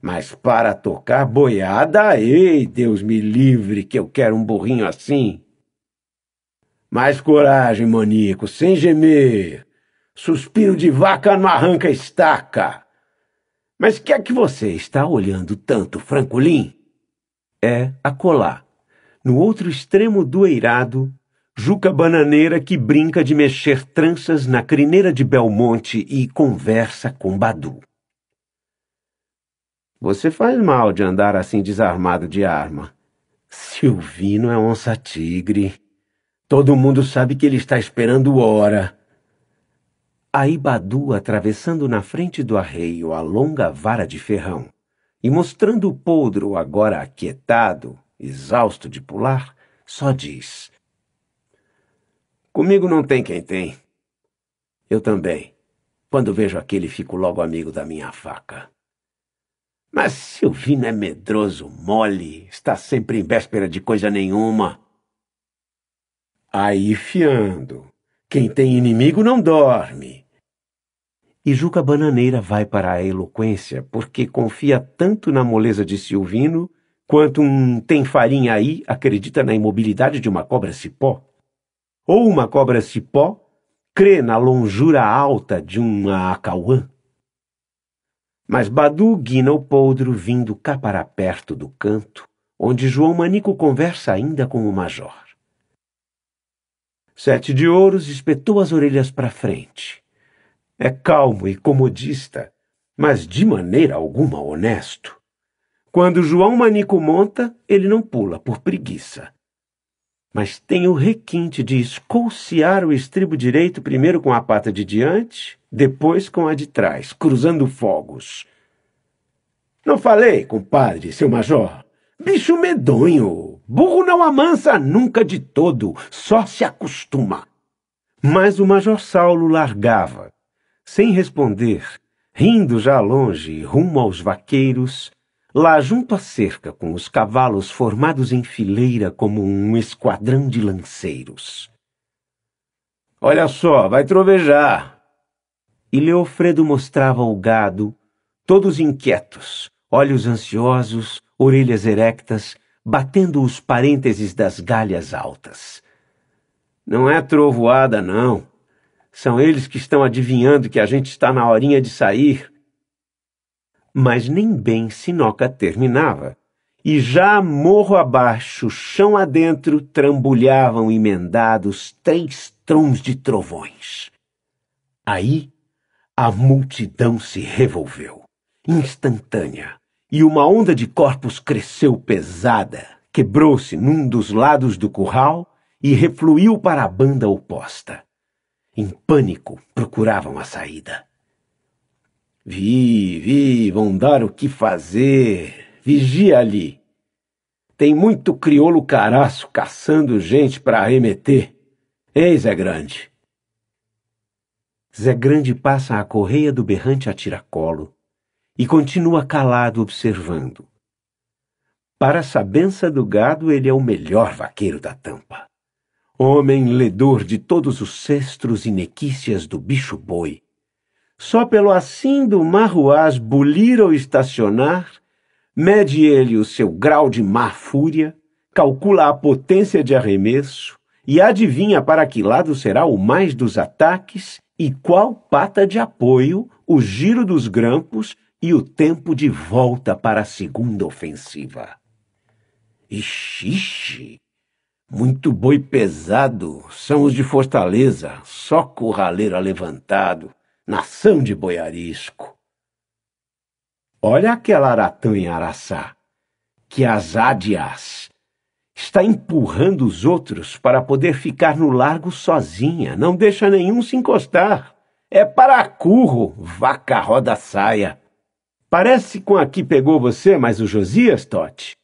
Mas para tocar boiada, ei, Deus me livre, que eu quero um burrinho assim. Mais coragem, Manico, sem gemer. Suspiro de vaca não arranca estaca. Mas que é que você está olhando tanto, Francolim? é acolá. No outro extremo do eirado, Juca Bananeira que brinca de mexer tranças na crineira de Belmonte e conversa com Badu. Você faz mal de andar assim desarmado de arma. Silvino é onça-tigre. Todo mundo sabe que ele está esperando hora. Aí Badu, atravessando na frente do arreio a longa vara de ferrão, e mostrando o poldro agora aquietado, exausto de pular, só diz: Comigo não tem quem tem. Eu também. Quando vejo aquele, fico logo amigo da minha faca. Mas Silvino é medroso, mole, está sempre em véspera de coisa nenhuma. Aí, fiando, quem tem inimigo não dorme. E Juca Bananeira vai para a eloquência porque confia tanto na moleza de Silvino quanto um tem farinha aí acredita na imobilidade de uma cobra cipó. Ou uma cobra cipó crê na longura alta de uma acauã. Mas Badu guina o podro vindo cá para perto do canto, onde João Manico conversa ainda com o major. Sete de Ouros espetou as orelhas para frente é calmo e comodista, mas de maneira alguma honesto. Quando João Manico monta, ele não pula por preguiça. Mas tem o requinte de escolciar o estribo direito primeiro com a pata de diante, depois com a de trás, cruzando fogos. Não falei, compadre, seu major. Bicho medonho. Burro não amansa nunca de todo, só se acostuma. Mas o major Saulo largava, sem responder, rindo já longe, rumo aos vaqueiros, lá junto à cerca, com os cavalos formados em fileira como um esquadrão de lanceiros. Olha só, vai trovejar! E Leofredo mostrava o gado, todos inquietos, olhos ansiosos, orelhas erectas, batendo os parênteses das galhas altas. Não é trovoada, não. São eles que estão adivinhando que a gente está na horinha de sair. Mas nem bem Sinoca terminava. E já morro abaixo, chão adentro, trambulhavam emendados três trons de trovões. Aí a multidão se revolveu, instantânea, e uma onda de corpos cresceu pesada, quebrou-se num dos lados do curral e refluiu para a banda oposta em pânico, procuravam a saída. Vi, vi, vão dar o que fazer. Vigia ali. Tem muito crioulo caraço caçando gente para arremeter. Ei, Zé Grande. Zé Grande passa a correia do berrante a tiracolo e continua calado observando. Para a sabença do gado, ele é o melhor vaqueiro da tampa homem ledor de todos os cestros e nequícias do bicho-boi. Só pelo assim do marruás bulir ou estacionar, mede ele o seu grau de má fúria, calcula a potência de arremesso e adivinha para que lado será o mais dos ataques e qual pata de apoio, o giro dos grampos e o tempo de volta para a segunda ofensiva. Ixi, ixi muito boi pesado são os de Fortaleza, só curraleiro levantado, nação de boiarisco. Olha aquela aratã em Araçá, que azádias está empurrando os outros para poder ficar no largo sozinha, não deixa nenhum se encostar. É para curro vaca roda saia. Parece com a que pegou você, mas o Josias, Tote.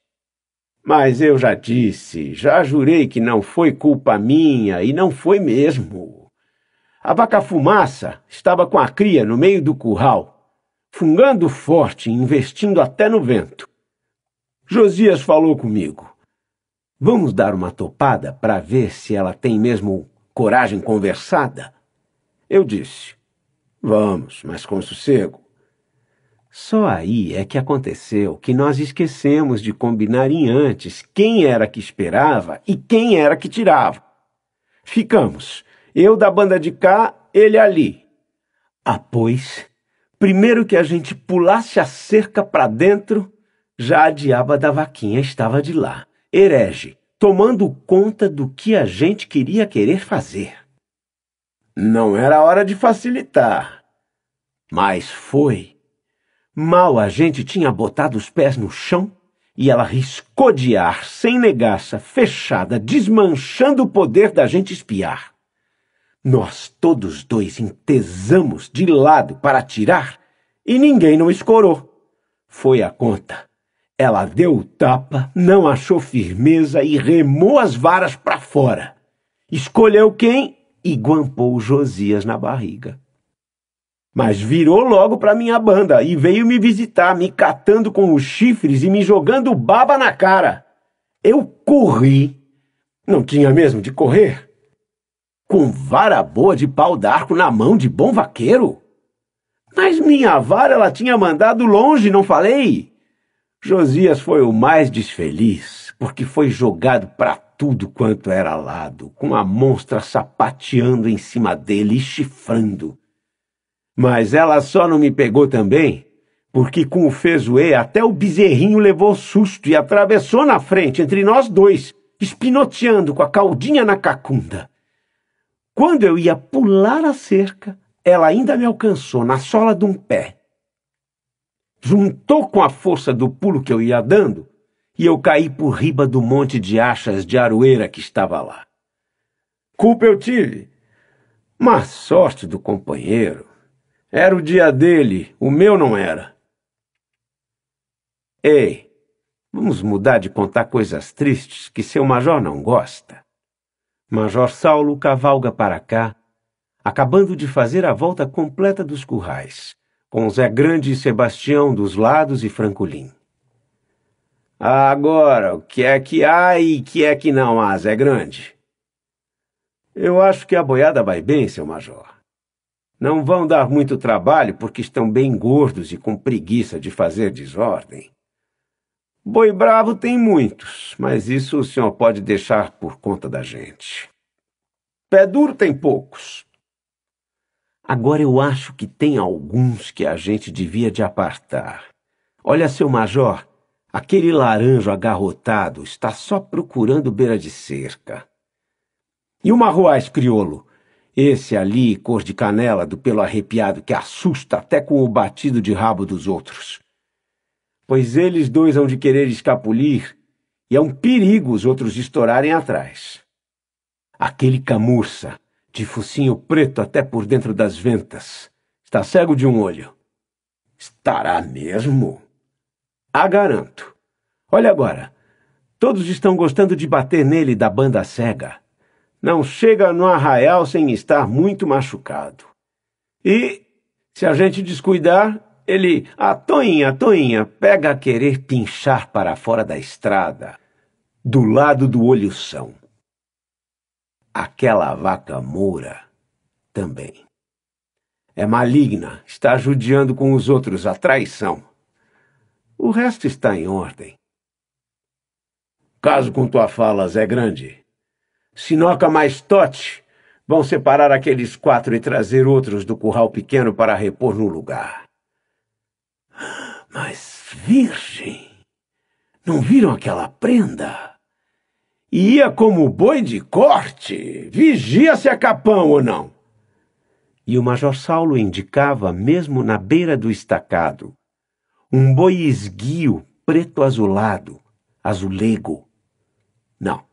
Mas eu já disse, já jurei que não foi culpa minha e não foi mesmo. A vaca fumaça estava com a cria no meio do curral, fungando forte, investindo até no vento. Josias falou comigo. Vamos dar uma topada para ver se ela tem mesmo coragem conversada? Eu disse: Vamos, mas com sossego. Só aí é que aconteceu que nós esquecemos de combinar em antes quem era que esperava e quem era que tirava. Ficamos, eu da banda de cá, ele ali. Após, ah, primeiro que a gente pulasse a cerca para dentro, já a diaba da vaquinha estava de lá, herege, tomando conta do que a gente queria querer fazer. Não era hora de facilitar, mas foi Mal a gente tinha botado os pés no chão e ela riscou de ar, sem negaça, fechada, desmanchando o poder da gente espiar. Nós todos dois entesamos de lado para atirar e ninguém não escorou. Foi a conta. Ela deu o tapa, não achou firmeza e remou as varas para fora. Escolheu quem e guampou Josias na barriga. Mas virou logo para minha banda e veio me visitar, me catando com os chifres e me jogando baba na cara. Eu corri. Não tinha mesmo de correr? Com vara boa de pau d'arco na mão de bom vaqueiro? Mas minha vara ela tinha mandado longe, não falei? Josias foi o mais desfeliz, porque foi jogado para tudo quanto era lado, com a monstra sapateando em cima dele e chifrando. Mas ela só não me pegou também, porque com o Fezoê até o bezerrinho levou susto e atravessou na frente entre nós dois, espinoteando com a caldinha na cacunda. Quando eu ia pular a cerca, ela ainda me alcançou na sola de um pé. Juntou com a força do pulo que eu ia dando, e eu caí por riba do monte de achas de aroeira que estava lá. Culpa eu tive, mas sorte do companheiro. Era o dia dele, o meu não era. Ei, vamos mudar de contar coisas tristes que seu major não gosta. Major Saulo cavalga para cá, acabando de fazer a volta completa dos currais, com Zé Grande e Sebastião dos lados e Francolim. Agora, o que é que há e o que é que não há, Zé Grande? Eu acho que a boiada vai bem, seu major. Não vão dar muito trabalho porque estão bem gordos e com preguiça de fazer desordem. Boi bravo tem muitos, mas isso o senhor pode deixar por conta da gente. Pé duro tem poucos. Agora eu acho que tem alguns que a gente devia de apartar. Olha, seu major, aquele laranjo agarrotado está só procurando beira de cerca. E o marroás criolo? Esse ali, cor de canela, do pelo arrepiado, que assusta até com o batido de rabo dos outros. Pois eles dois hão de querer escapulir, e é um perigo os outros estourarem atrás. Aquele camurça, de focinho preto até por dentro das ventas, está cego de um olho. Estará mesmo? A ah, garanto. Olha agora, todos estão gostando de bater nele da banda cega não chega no arraial sem estar muito machucado. E, se a gente descuidar, ele, a toinha, a toinha, pega a querer pinchar para fora da estrada, do lado do olhoção. Aquela vaca moura também. É maligna, está judiando com os outros a traição. O resto está em ordem. Caso com tua fala, Zé Grande, Sinoca mais Totti vão separar aqueles quatro e trazer outros do curral pequeno para repor no lugar. Mas, virgem, não viram aquela prenda? Ia como boi de corte. Vigia se é capão ou não. E o Major Saulo indicava, mesmo na beira do estacado, um boi esguio preto azulado, azulego. Não,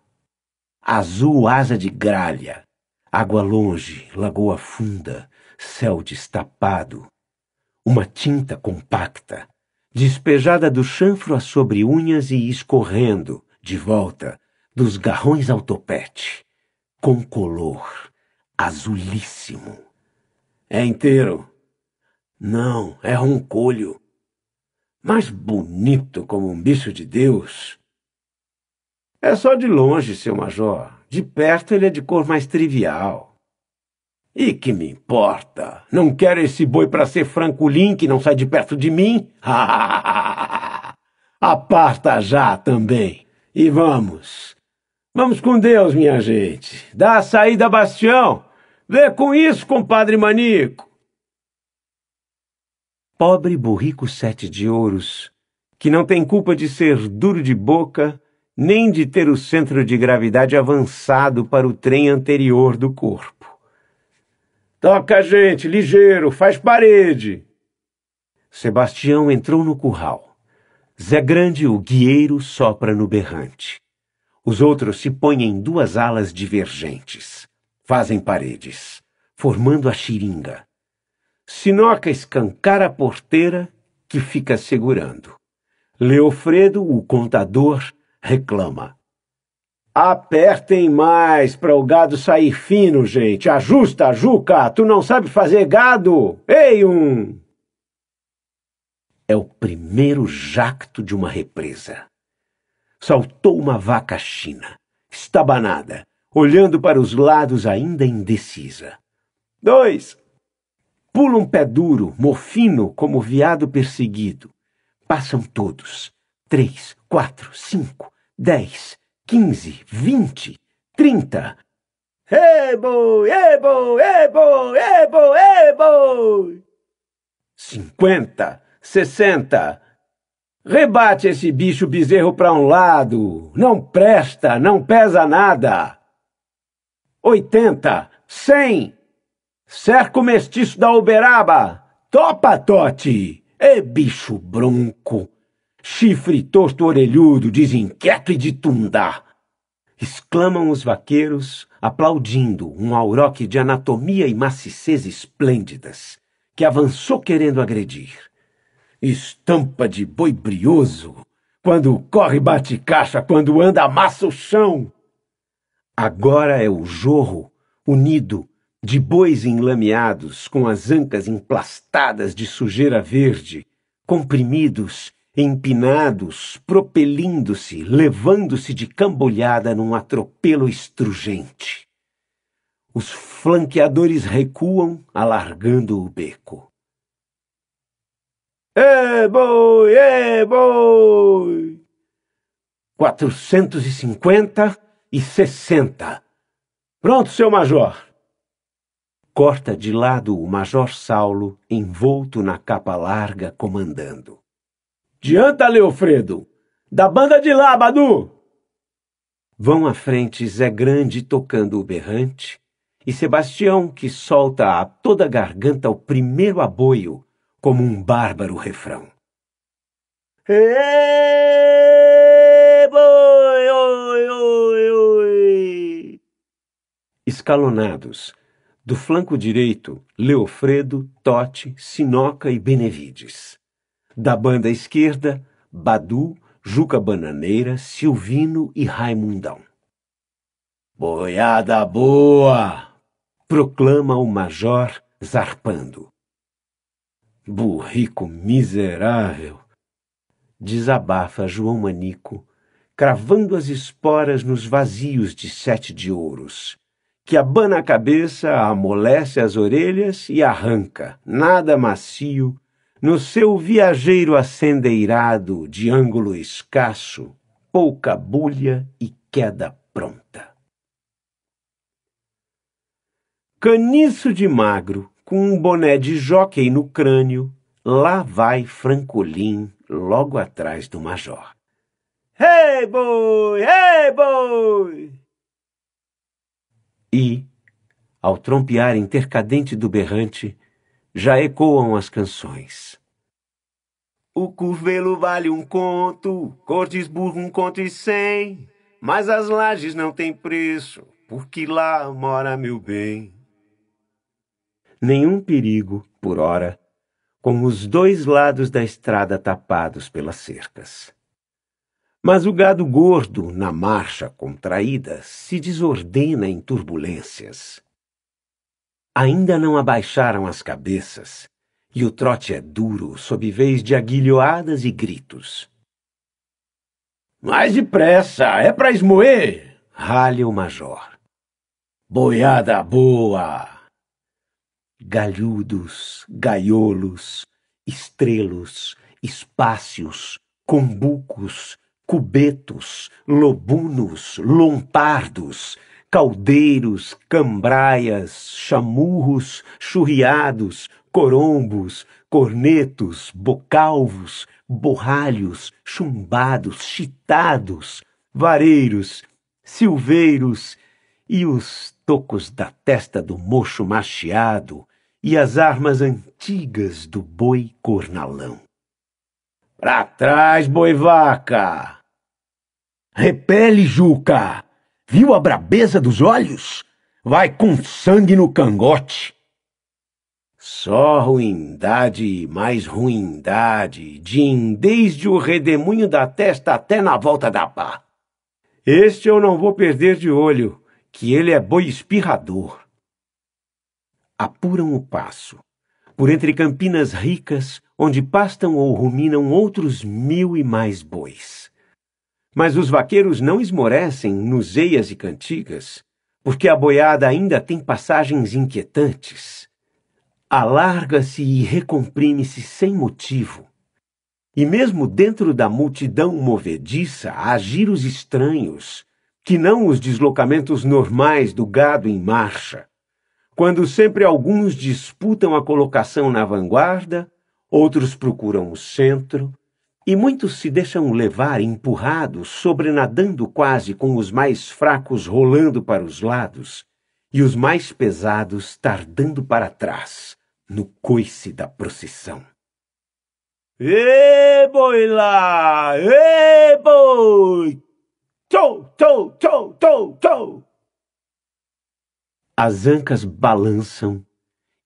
azul asa de gralha, água longe, lagoa funda, céu destapado. Uma tinta compacta, despejada do chanfro às sobre unhas e escorrendo, de volta, dos garrões ao topete, com color azulíssimo. É inteiro? Não, é roncolho. Mas bonito como um bicho de Deus, é só de longe, seu major. De perto ele é de cor mais trivial. E que me importa? Não quero esse boi para ser francolim que não sai de perto de mim? [laughs] Aparta já também. E vamos. Vamos com Deus, minha gente. Dá a saída, Bastião. Vê com isso, compadre Manico. Pobre burrico sete de ouros, que não tem culpa de ser duro de boca nem de ter o centro de gravidade avançado para o trem anterior do corpo. Toca, gente, ligeiro, faz parede! Sebastião entrou no curral. Zé Grande, o guieiro, sopra no berrante. Os outros se põem em duas alas divergentes. Fazem paredes, formando a xiringa. Sinoca escancara a porteira, que fica segurando. Leofredo, o contador, reclama. Apertem mais para o gado sair fino, gente. Ajusta, Juca, tu não sabe fazer gado. Ei, um! É o primeiro jacto de uma represa. Saltou uma vaca china, estabanada, olhando para os lados ainda indecisa. Dois! Pula um pé duro, mofino, como viado perseguido. Passam todos. Três, quatro, cinco dez, quinze, vinte, trinta. Ebo, ebo, ebo, ebo, ebo! Cinquenta, sessenta. Rebate esse bicho bezerro para um lado. Não presta, não pesa nada. Oitenta, cem. Cerco mestiço da Uberaba. Topa, Tote! É bicho bronco! chifre torto orelhudo, desinquieto e de tundá! exclamam os vaqueiros, aplaudindo um auroque de anatomia e macicez esplêndidas, que avançou querendo agredir. Estampa de boi brioso, quando corre bate caixa, quando anda amassa o chão. Agora é o jorro, unido, de bois enlameados, com as ancas emplastadas de sujeira verde, comprimidos empinados, propelindo-se, levando-se de cambolhada num atropelo estrugente. Os flanqueadores recuam, alargando o beco. É boi, é boi! Quatrocentos e cinquenta e sessenta. Pronto, seu major! Corta de lado o major Saulo, envolto na capa larga, comandando. Dianta, Leofredo! Da banda de lá, Badu! Vão à frente Zé Grande tocando o berrante e Sebastião, que solta a toda garganta o primeiro aboio, como um bárbaro refrão. Ei, oi, oi, oi. Escalonados, do flanco direito, Leofredo, Tote, Sinoca e Benevides. Da banda esquerda, Badu, Juca Bananeira, Silvino e Raimundão. Boiada boa! proclama o major, zarpando. Burrico miserável! desabafa João Manico, cravando as esporas nos vazios de sete de ouros, que abana a cabeça, amolece as orelhas e arranca, nada macio, no seu viajeiro acendeirado de ângulo escasso, pouca bulha e queda pronta. Caniço de magro, com um boné de jockey no crânio, lá vai Francolim logo atrás do major. Ei, hey, boi! Ei, hey, boi! E, ao trompear intercadente do berrante, já ecoam as canções. O curvelo vale um conto, Cortesburgo um conto e cem, mas as lajes não têm preço, porque lá mora meu bem. Nenhum perigo, por ora, com os dois lados da estrada tapados pelas cercas. Mas o gado gordo, na marcha contraída, se desordena em turbulências. Ainda não abaixaram as cabeças, e o trote é duro, sob vez de aguilhoadas e gritos. Mais depressa, é para esmoer! ralha o major. Boiada boa! Galhudos, gaiolos, estrelos, espácios, combucos, cubetos, lobunos, lompardos, caldeiros, cambraias, chamurros, churriados, corombos, cornetos, bocalvos, borralhos, chumbados, chitados, vareiros, silveiros e os tocos da testa do mocho macheado e as armas antigas do boi cornalão. Pra trás, boi vaca! Repele, Juca! Viu a brabeza dos olhos? Vai com sangue no cangote. Só ruindade, mais ruindade, Jim, desde o redemoinho da testa até na volta da pá. Este eu não vou perder de olho, que ele é boi espirrador. Apuram o passo, por entre campinas ricas, onde pastam ou ruminam outros mil e mais bois. Mas os vaqueiros não esmorecem nos eias e cantigas, porque a boiada ainda tem passagens inquietantes. Alarga-se e recomprime-se sem motivo. E mesmo dentro da multidão movediça há giros estranhos, que não os deslocamentos normais do gado em marcha, quando sempre alguns disputam a colocação na vanguarda, outros procuram o centro, e muitos se deixam levar empurrados, sobrenadando quase com os mais fracos rolando para os lados e os mais pesados tardando para trás, no coice da procissão. Ê, boi lá! Ê, boi! Tchou, tchou, tchou, tchou, tchou! As ancas balançam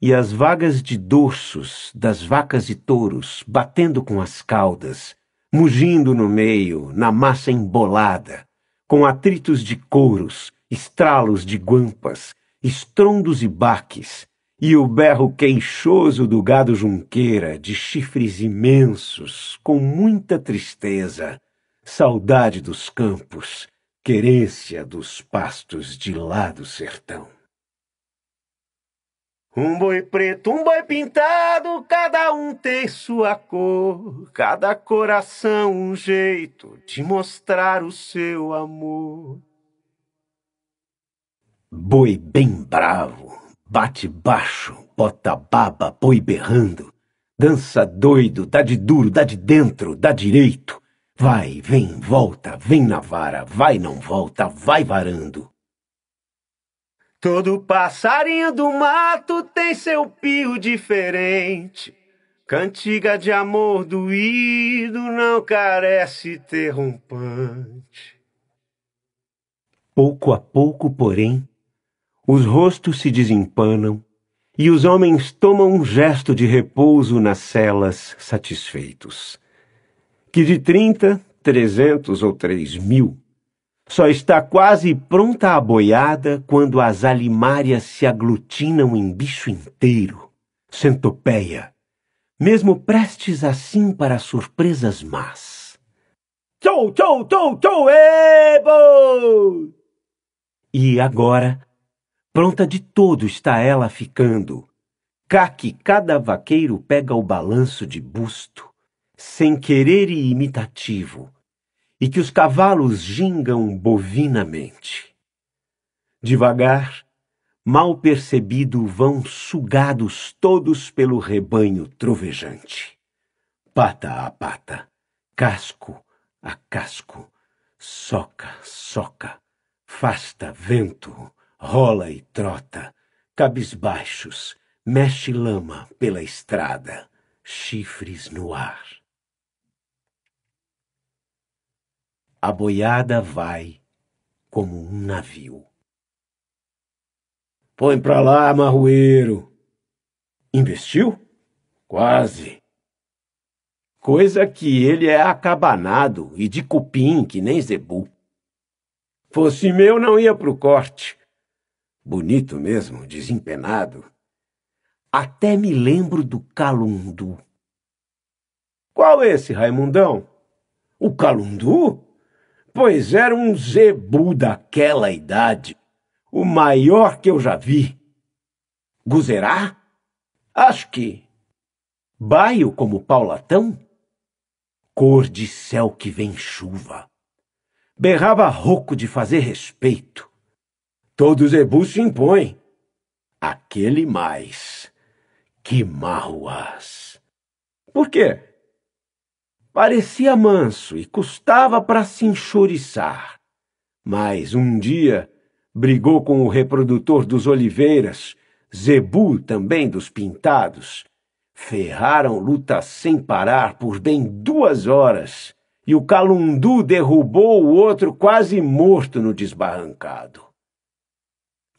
e as vagas de dorsos das vacas e touros batendo com as caudas, mugindo no meio, na massa embolada, com atritos de couros, estralos de guampas, estrondos e baques, e o berro queixoso do gado junqueira, de chifres imensos, com muita tristeza, saudade dos campos, querência dos pastos de lá do sertão. Um boi preto, um boi pintado, cada um tem sua cor, cada coração um jeito de mostrar o seu amor. Boi bem bravo, bate baixo, bota baba, boi berrando, dança doido, dá de duro, dá de dentro, dá direito. Vai, vem, volta, vem na vara, vai, não volta, vai varando. Todo passarinho do mato tem seu pio diferente. Cantiga de amor doído não carece ter rompante. Pouco a pouco, porém, os rostos se desempanam e os homens tomam um gesto de repouso nas celas satisfeitos. Que de trinta, trezentos ou três mil só está quase pronta a boiada quando as alimárias se aglutinam em bicho inteiro, centopeia, mesmo prestes assim para surpresas más. Tchou, tchou, tchou, tchou, ebo! E agora, pronta de todo está ela ficando, cá que cada vaqueiro pega o balanço de busto, sem querer e imitativo, e que os cavalos gingam bovinamente. Devagar, mal percebido, vão sugados todos pelo rebanho trovejante. Pata a pata, casco a casco, soca, soca, fasta, vento, rola e trota, cabisbaixos, mexe lama pela estrada, chifres no ar. a boiada vai como um navio. Põe pra lá, marroeiro. Investiu? Quase. Coisa que ele é acabanado e de cupim que nem zebu. Fosse meu, não ia pro corte. Bonito mesmo, desempenado. Até me lembro do Calundu. Qual é esse, Raimundão? O Calundu? pois era um zebu daquela idade, o maior que eu já vi. Guzerá? Acho que. Baio como paulatão? Cor de céu que vem chuva. Berrava rouco de fazer respeito. Todo zebu se impõe. Aquele mais. Que marruás. Por quê? Parecia manso e custava para se enxuriçar. Mas um dia brigou com o reprodutor dos oliveiras, Zebu também dos pintados. Ferraram luta sem parar por bem duas horas, e o calundu derrubou o outro quase morto no desbarrancado.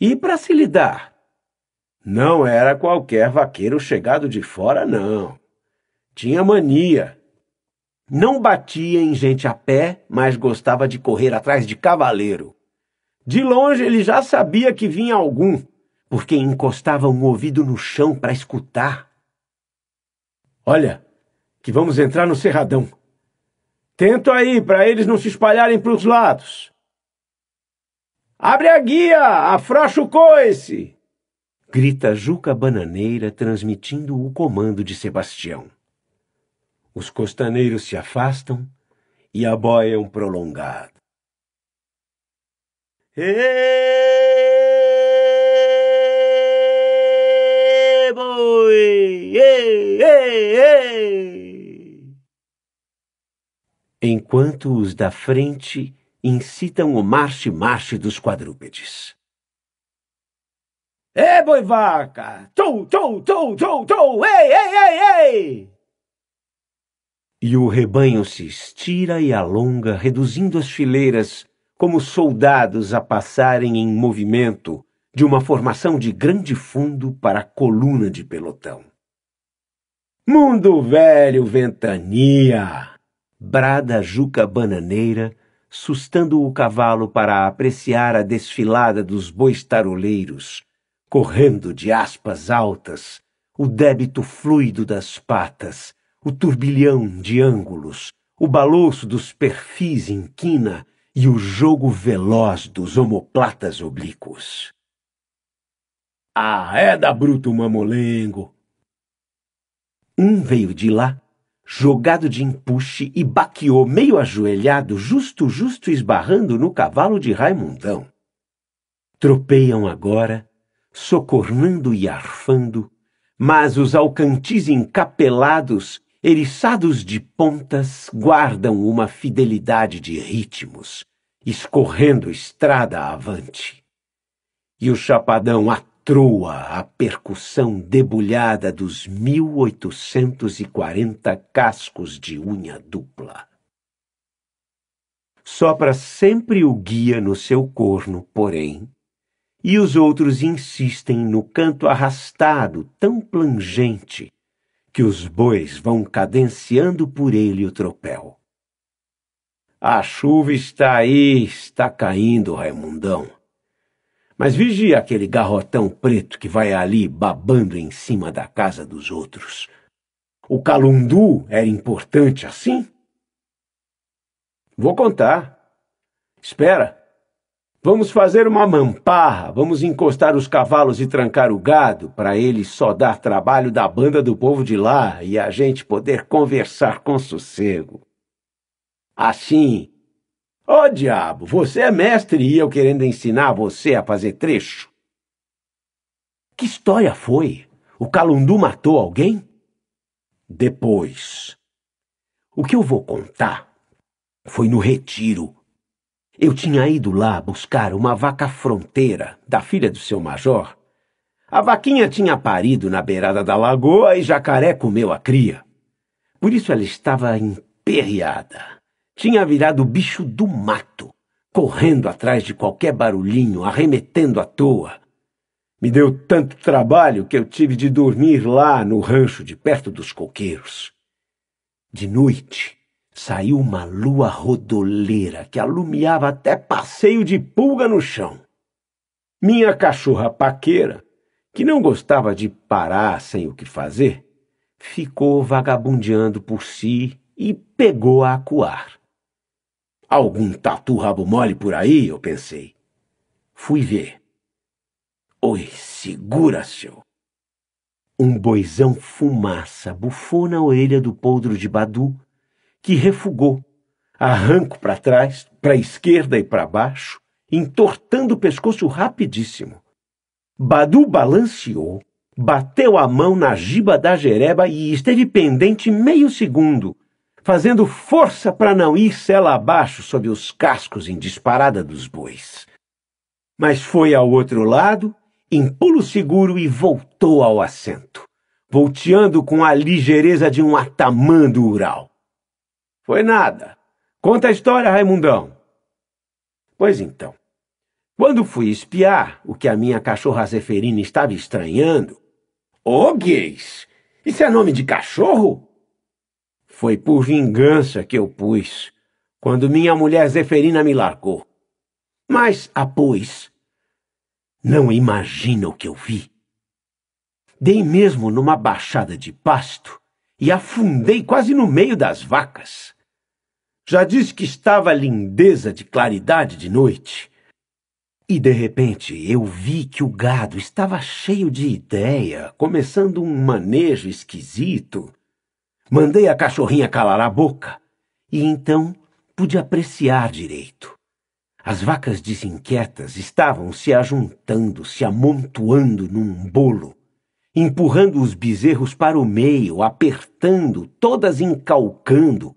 E para se lidar? Não era qualquer vaqueiro chegado de fora, não. Tinha mania, não batia em gente a pé, mas gostava de correr atrás de cavaleiro. De longe ele já sabia que vinha algum, porque encostava um ouvido no chão para escutar. Olha, que vamos entrar no cerradão. Tento aí, para eles não se espalharem para os lados. Abre a guia, afrouxa o coice! grita Juca Bananeira, transmitindo o comando de Sebastião. Os costaneiros se afastam e a boia é um prolongado. Ei, boi! Ei, ei, ei! Enquanto os da frente incitam o marche-marche dos quadrúpedes. É, boi vaca! Tou, tou, tou, tou, tou! Ei, ei, ei, ei! E o rebanho se estira e alonga, reduzindo as fileiras, como soldados a passarem em movimento de uma formação de grande fundo para a coluna de pelotão. Mundo velho, ventania! brada a Juca Bananeira, sustando o cavalo para apreciar a desfilada dos bois taroleiros, correndo de aspas altas, o débito fluido das patas, o turbilhão de ângulos, o balouço dos perfis em quina e o jogo veloz dos omoplatas oblíquos. Ah, é da bruto mamolengo! Um veio de lá, jogado de empuxe, e baqueou meio ajoelhado, justo, justo esbarrando no cavalo de Raimundão. Tropeiam agora, socornando e arfando, mas os alcantis encapelados eriçados de pontas, guardam uma fidelidade de ritmos, escorrendo estrada avante. E o chapadão atroa a percussão debulhada dos 1840 cascos de unha dupla. Sopra sempre o guia no seu corno, porém, e os outros insistem no canto arrastado tão plangente que os bois vão cadenciando por ele o tropel. A chuva está aí, está caindo, Raimundão. Mas vigia aquele garrotão preto que vai ali babando em cima da casa dos outros. O calundu era importante assim? Vou contar. Espera. Vamos fazer uma mamparra, vamos encostar os cavalos e trancar o gado, para ele só dar trabalho da banda do povo de lá e a gente poder conversar com sossego. Assim. Ó oh, diabo, você é mestre e eu querendo ensinar você a fazer trecho. Que história foi? O Calundu matou alguém? Depois. O que eu vou contar foi no retiro eu tinha ido lá buscar uma vaca fronteira da filha do seu major. A vaquinha tinha parido na beirada da lagoa e jacaré comeu a cria. Por isso ela estava emperreada. Tinha virado bicho do mato, correndo atrás de qualquer barulhinho, arremetendo à toa. Me deu tanto trabalho que eu tive de dormir lá no rancho de perto dos coqueiros. De noite, saiu uma lua rodoleira que alumiava até passeio de pulga no chão. Minha cachorra paqueira, que não gostava de parar sem o que fazer, ficou vagabundeando por si e pegou a acuar. Algum tatu rabo mole por aí, eu pensei. Fui ver. Oi, segura, seu! Um boizão fumaça bufou na orelha do poldro de Badu que refugou. Arranco para trás, para a esquerda e para baixo, entortando o pescoço rapidíssimo. Badu balanceou, bateu a mão na giba da jereba e esteve pendente meio segundo, fazendo força para não ir sela abaixo sob os cascos em disparada dos bois. Mas foi ao outro lado, em pulo seguro e voltou ao assento, volteando com a ligeireza de um atamã do Ural. Foi nada. Conta a história, Raimundão. Pois então, quando fui espiar o que a minha cachorra Zeferina estava estranhando. Ô, oh, gays! Isso é nome de cachorro? Foi por vingança que eu pus, quando minha mulher Zeferina me largou. Mas a pus. Não imagina o que eu vi. Dei mesmo numa baixada de pasto e afundei quase no meio das vacas. Já disse que estava lindeza de claridade de noite. E de repente eu vi que o gado estava cheio de ideia, começando um manejo esquisito. Mandei a cachorrinha calar a boca e então pude apreciar direito. As vacas desinquietas estavam se ajuntando, se amontoando num bolo, empurrando os bezerros para o meio, apertando, todas encalcando,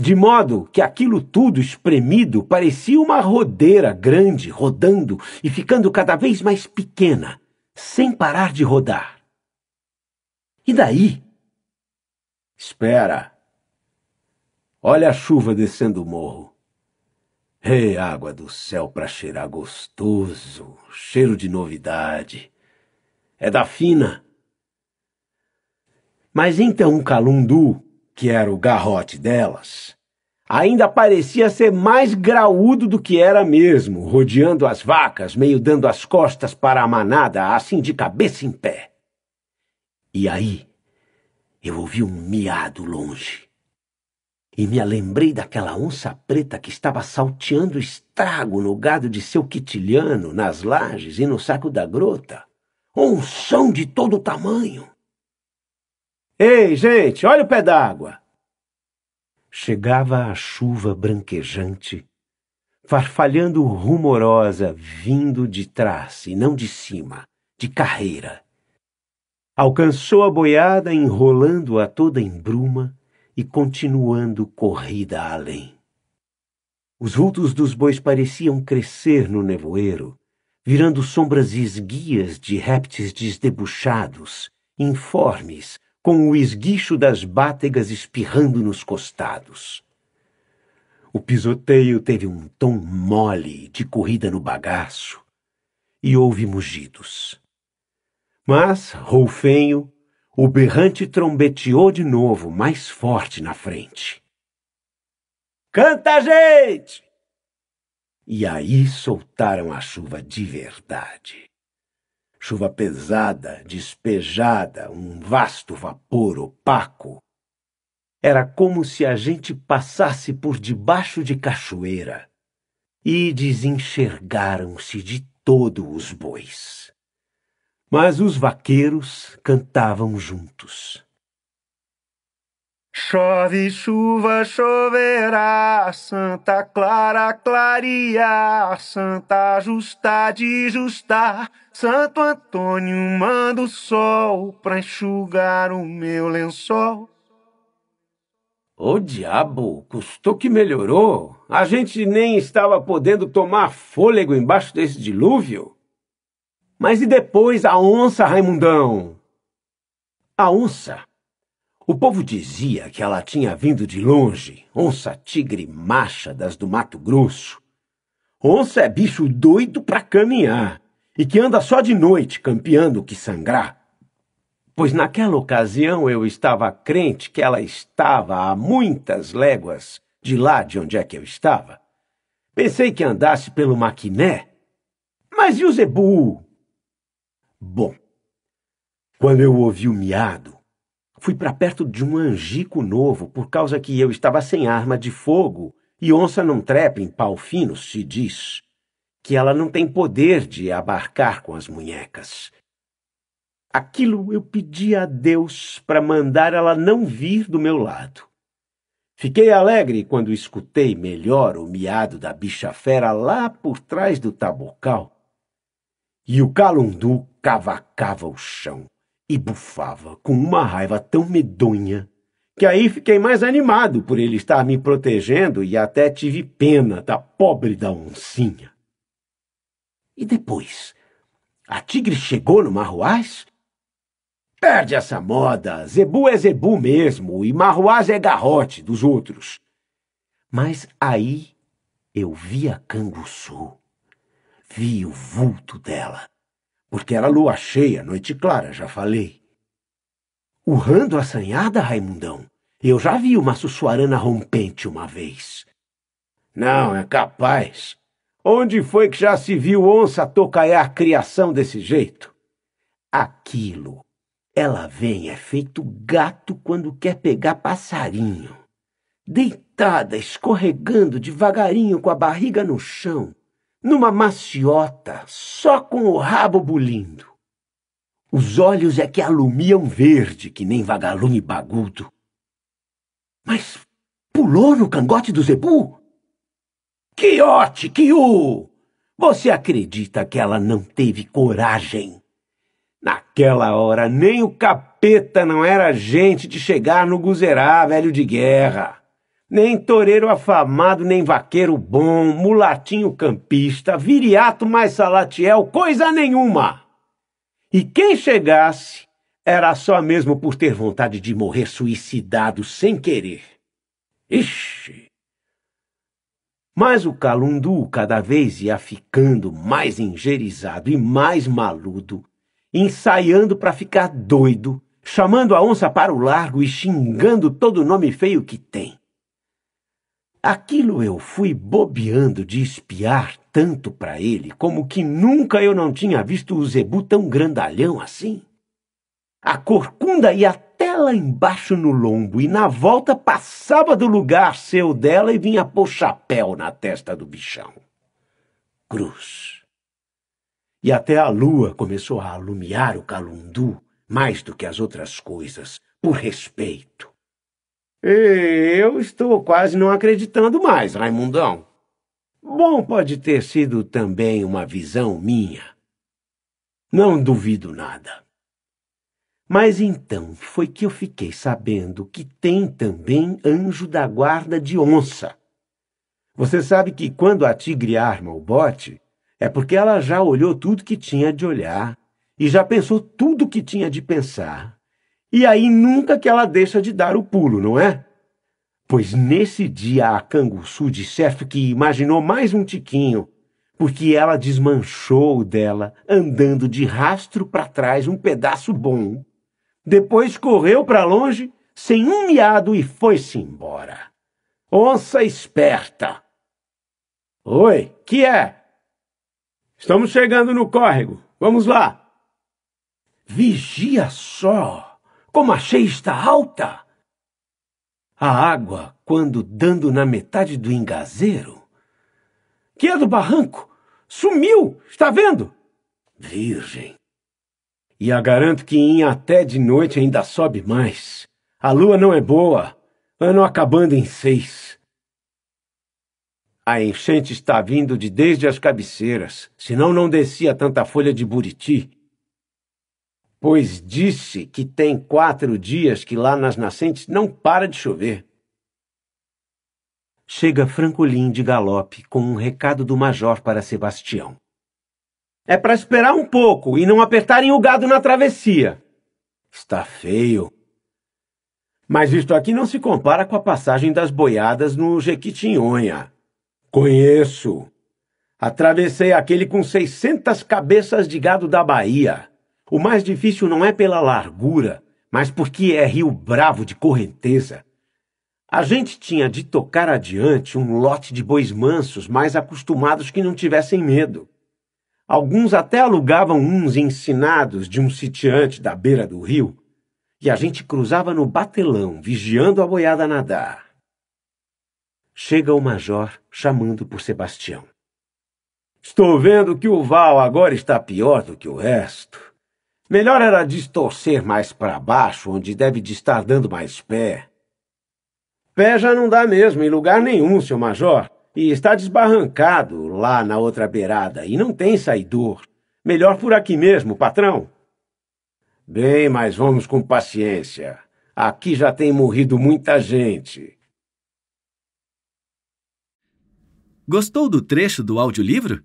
de modo que aquilo tudo espremido parecia uma rodeira grande rodando e ficando cada vez mais pequena, sem parar de rodar. E daí? Espera! Olha a chuva descendo o morro. Ei, água do céu para cheirar gostoso, cheiro de novidade. É da fina. Mas então Calundu que era o garrote delas, ainda parecia ser mais graúdo do que era mesmo, rodeando as vacas, meio dando as costas para a manada, assim de cabeça em pé. E aí eu ouvi um miado longe e me lembrei daquela onça preta que estava salteando estrago no gado de seu quitiliano, nas lajes e no saco da grota. Onção de todo tamanho! Ei, gente, olha o pé d'água! Chegava a chuva branquejante, farfalhando rumorosa, vindo de trás e não de cima, de carreira. Alcançou a boiada, enrolando-a toda em bruma e continuando corrida além. Os vultos dos bois pareciam crescer no nevoeiro, virando sombras esguias de répteis desdebuchados, informes, com o esguicho das bátegas espirrando nos costados. O pisoteio teve um tom mole de corrida no bagaço e houve mugidos. Mas roufenho, o berrante trombeteou de novo, mais forte na frente. Canta, gente! E aí soltaram a chuva de verdade. Chuva pesada, despejada, um vasto vapor opaco. Era como se a gente passasse por debaixo de cachoeira. E desenxergaram-se de todo os bois. Mas os vaqueiros cantavam juntos. Chove chuva, choverá, Santa Clara clarear, Santa Justa de justar, Santo Antônio manda o sol pra enxugar o meu lençol. Ô diabo, custou que melhorou? A gente nem estava podendo tomar fôlego embaixo desse dilúvio. Mas e depois a onça, Raimundão? A onça o povo dizia que ela tinha vindo de longe, onça tigre macha das do Mato Grosso. Onça é bicho doido para caminhar e que anda só de noite campeando o que sangrar. Pois naquela ocasião eu estava crente que ela estava a muitas léguas de lá de onde é que eu estava. Pensei que andasse pelo Maquiné. Mas e o Zebu? Bom, quando eu ouvi o miado, Fui para perto de um angico novo, por causa que eu estava sem arma de fogo, e onça não trepa em pau fino, se diz, que ela não tem poder de abarcar com as munhecas. Aquilo eu pedi a Deus para mandar ela não vir do meu lado. Fiquei alegre quando escutei melhor o miado da bicha fera lá por trás do tabocal. E o calundu cavacava o chão e bufava com uma raiva tão medonha que aí fiquei mais animado por ele estar me protegendo e até tive pena da pobre da oncinha. E depois, a tigre chegou no Marruás? Perde essa moda, zebu é zebu mesmo e Marruás é garrote dos outros. Mas aí eu vi a canguçu, vi o vulto dela porque era lua cheia, noite clara, já falei. Urrando assanhada, Raimundão, eu já vi uma sussuarana rompente uma vez. Não, é capaz. Onde foi que já se viu onça tocaiar a criação desse jeito? Aquilo. Ela vem é feito gato quando quer pegar passarinho. Deitada, escorregando devagarinho com a barriga no chão numa maciota, só com o rabo bulindo. Os olhos é que alumiam verde, que nem vagalume bagudo. Mas pulou no cangote do zebu? Quiote, Quiú! Você acredita que ela não teve coragem? Naquela hora, nem o capeta não era gente de chegar no Guzerá, velho de guerra nem toureiro afamado, nem vaqueiro bom, mulatinho campista, viriato mais salatiel, coisa nenhuma. E quem chegasse era só mesmo por ter vontade de morrer suicidado sem querer. Ixi! Mas o Calundu cada vez ia ficando mais engerizado e mais maludo, ensaiando para ficar doido, chamando a onça para o largo e xingando todo nome feio que tem. Aquilo eu fui bobeando de espiar tanto para ele, como que nunca eu não tinha visto o zebu tão grandalhão assim. A corcunda ia até lá embaixo no lombo e na volta passava do lugar seu dela e vinha pôr chapéu na testa do bichão. Cruz. E até a lua começou a alumiar o calundu mais do que as outras coisas, por respeito. Eu estou quase não acreditando mais, Raimundão. Bom, pode ter sido também uma visão minha. Não duvido nada. Mas então foi que eu fiquei sabendo que tem também anjo da guarda de onça. Você sabe que quando a tigre arma o bote, é porque ela já olhou tudo que tinha de olhar e já pensou tudo que tinha de pensar e aí nunca que ela deixa de dar o pulo, não é? Pois nesse dia a canguçu disseste que imaginou mais um tiquinho, porque ela desmanchou dela, andando de rastro para trás um pedaço bom. Depois correu para longe, sem um miado, e foi-se embora. Onça esperta! Oi, que é? Estamos chegando no córrego. Vamos lá! Vigia só! Como a cheia está alta! A água, quando dando na metade do engazeiro, que é do barranco, sumiu, está vendo? Virgem! E a garanto que em até de noite ainda sobe mais. A lua não é boa, ano acabando em seis. A enchente está vindo de desde as cabeceiras, senão não descia tanta folha de buriti, pois disse que tem quatro dias que lá nas nascentes não para de chover. Chega Francolin de galope com um recado do major para Sebastião. É para esperar um pouco e não apertarem o gado na travessia. Está feio. Mas isto aqui não se compara com a passagem das boiadas no Jequitinhonha. Conheço. Atravessei aquele com 600 cabeças de gado da Bahia. O mais difícil não é pela largura, mas porque é rio bravo de correnteza. A gente tinha de tocar adiante um lote de bois mansos mais acostumados que não tivessem medo. Alguns até alugavam uns ensinados de um sitiante da beira do rio, e a gente cruzava no batelão, vigiando a boiada nadar. Chega o major chamando por Sebastião. Estou vendo que o Val agora está pior do que o resto. Melhor era distorcer mais para baixo, onde deve de estar dando mais pé. Pé já não dá mesmo em lugar nenhum, seu major, e está desbarrancado lá na outra beirada e não tem saidor. Melhor por aqui mesmo, patrão. Bem, mas vamos com paciência. Aqui já tem morrido muita gente. Gostou do trecho do audiolivro?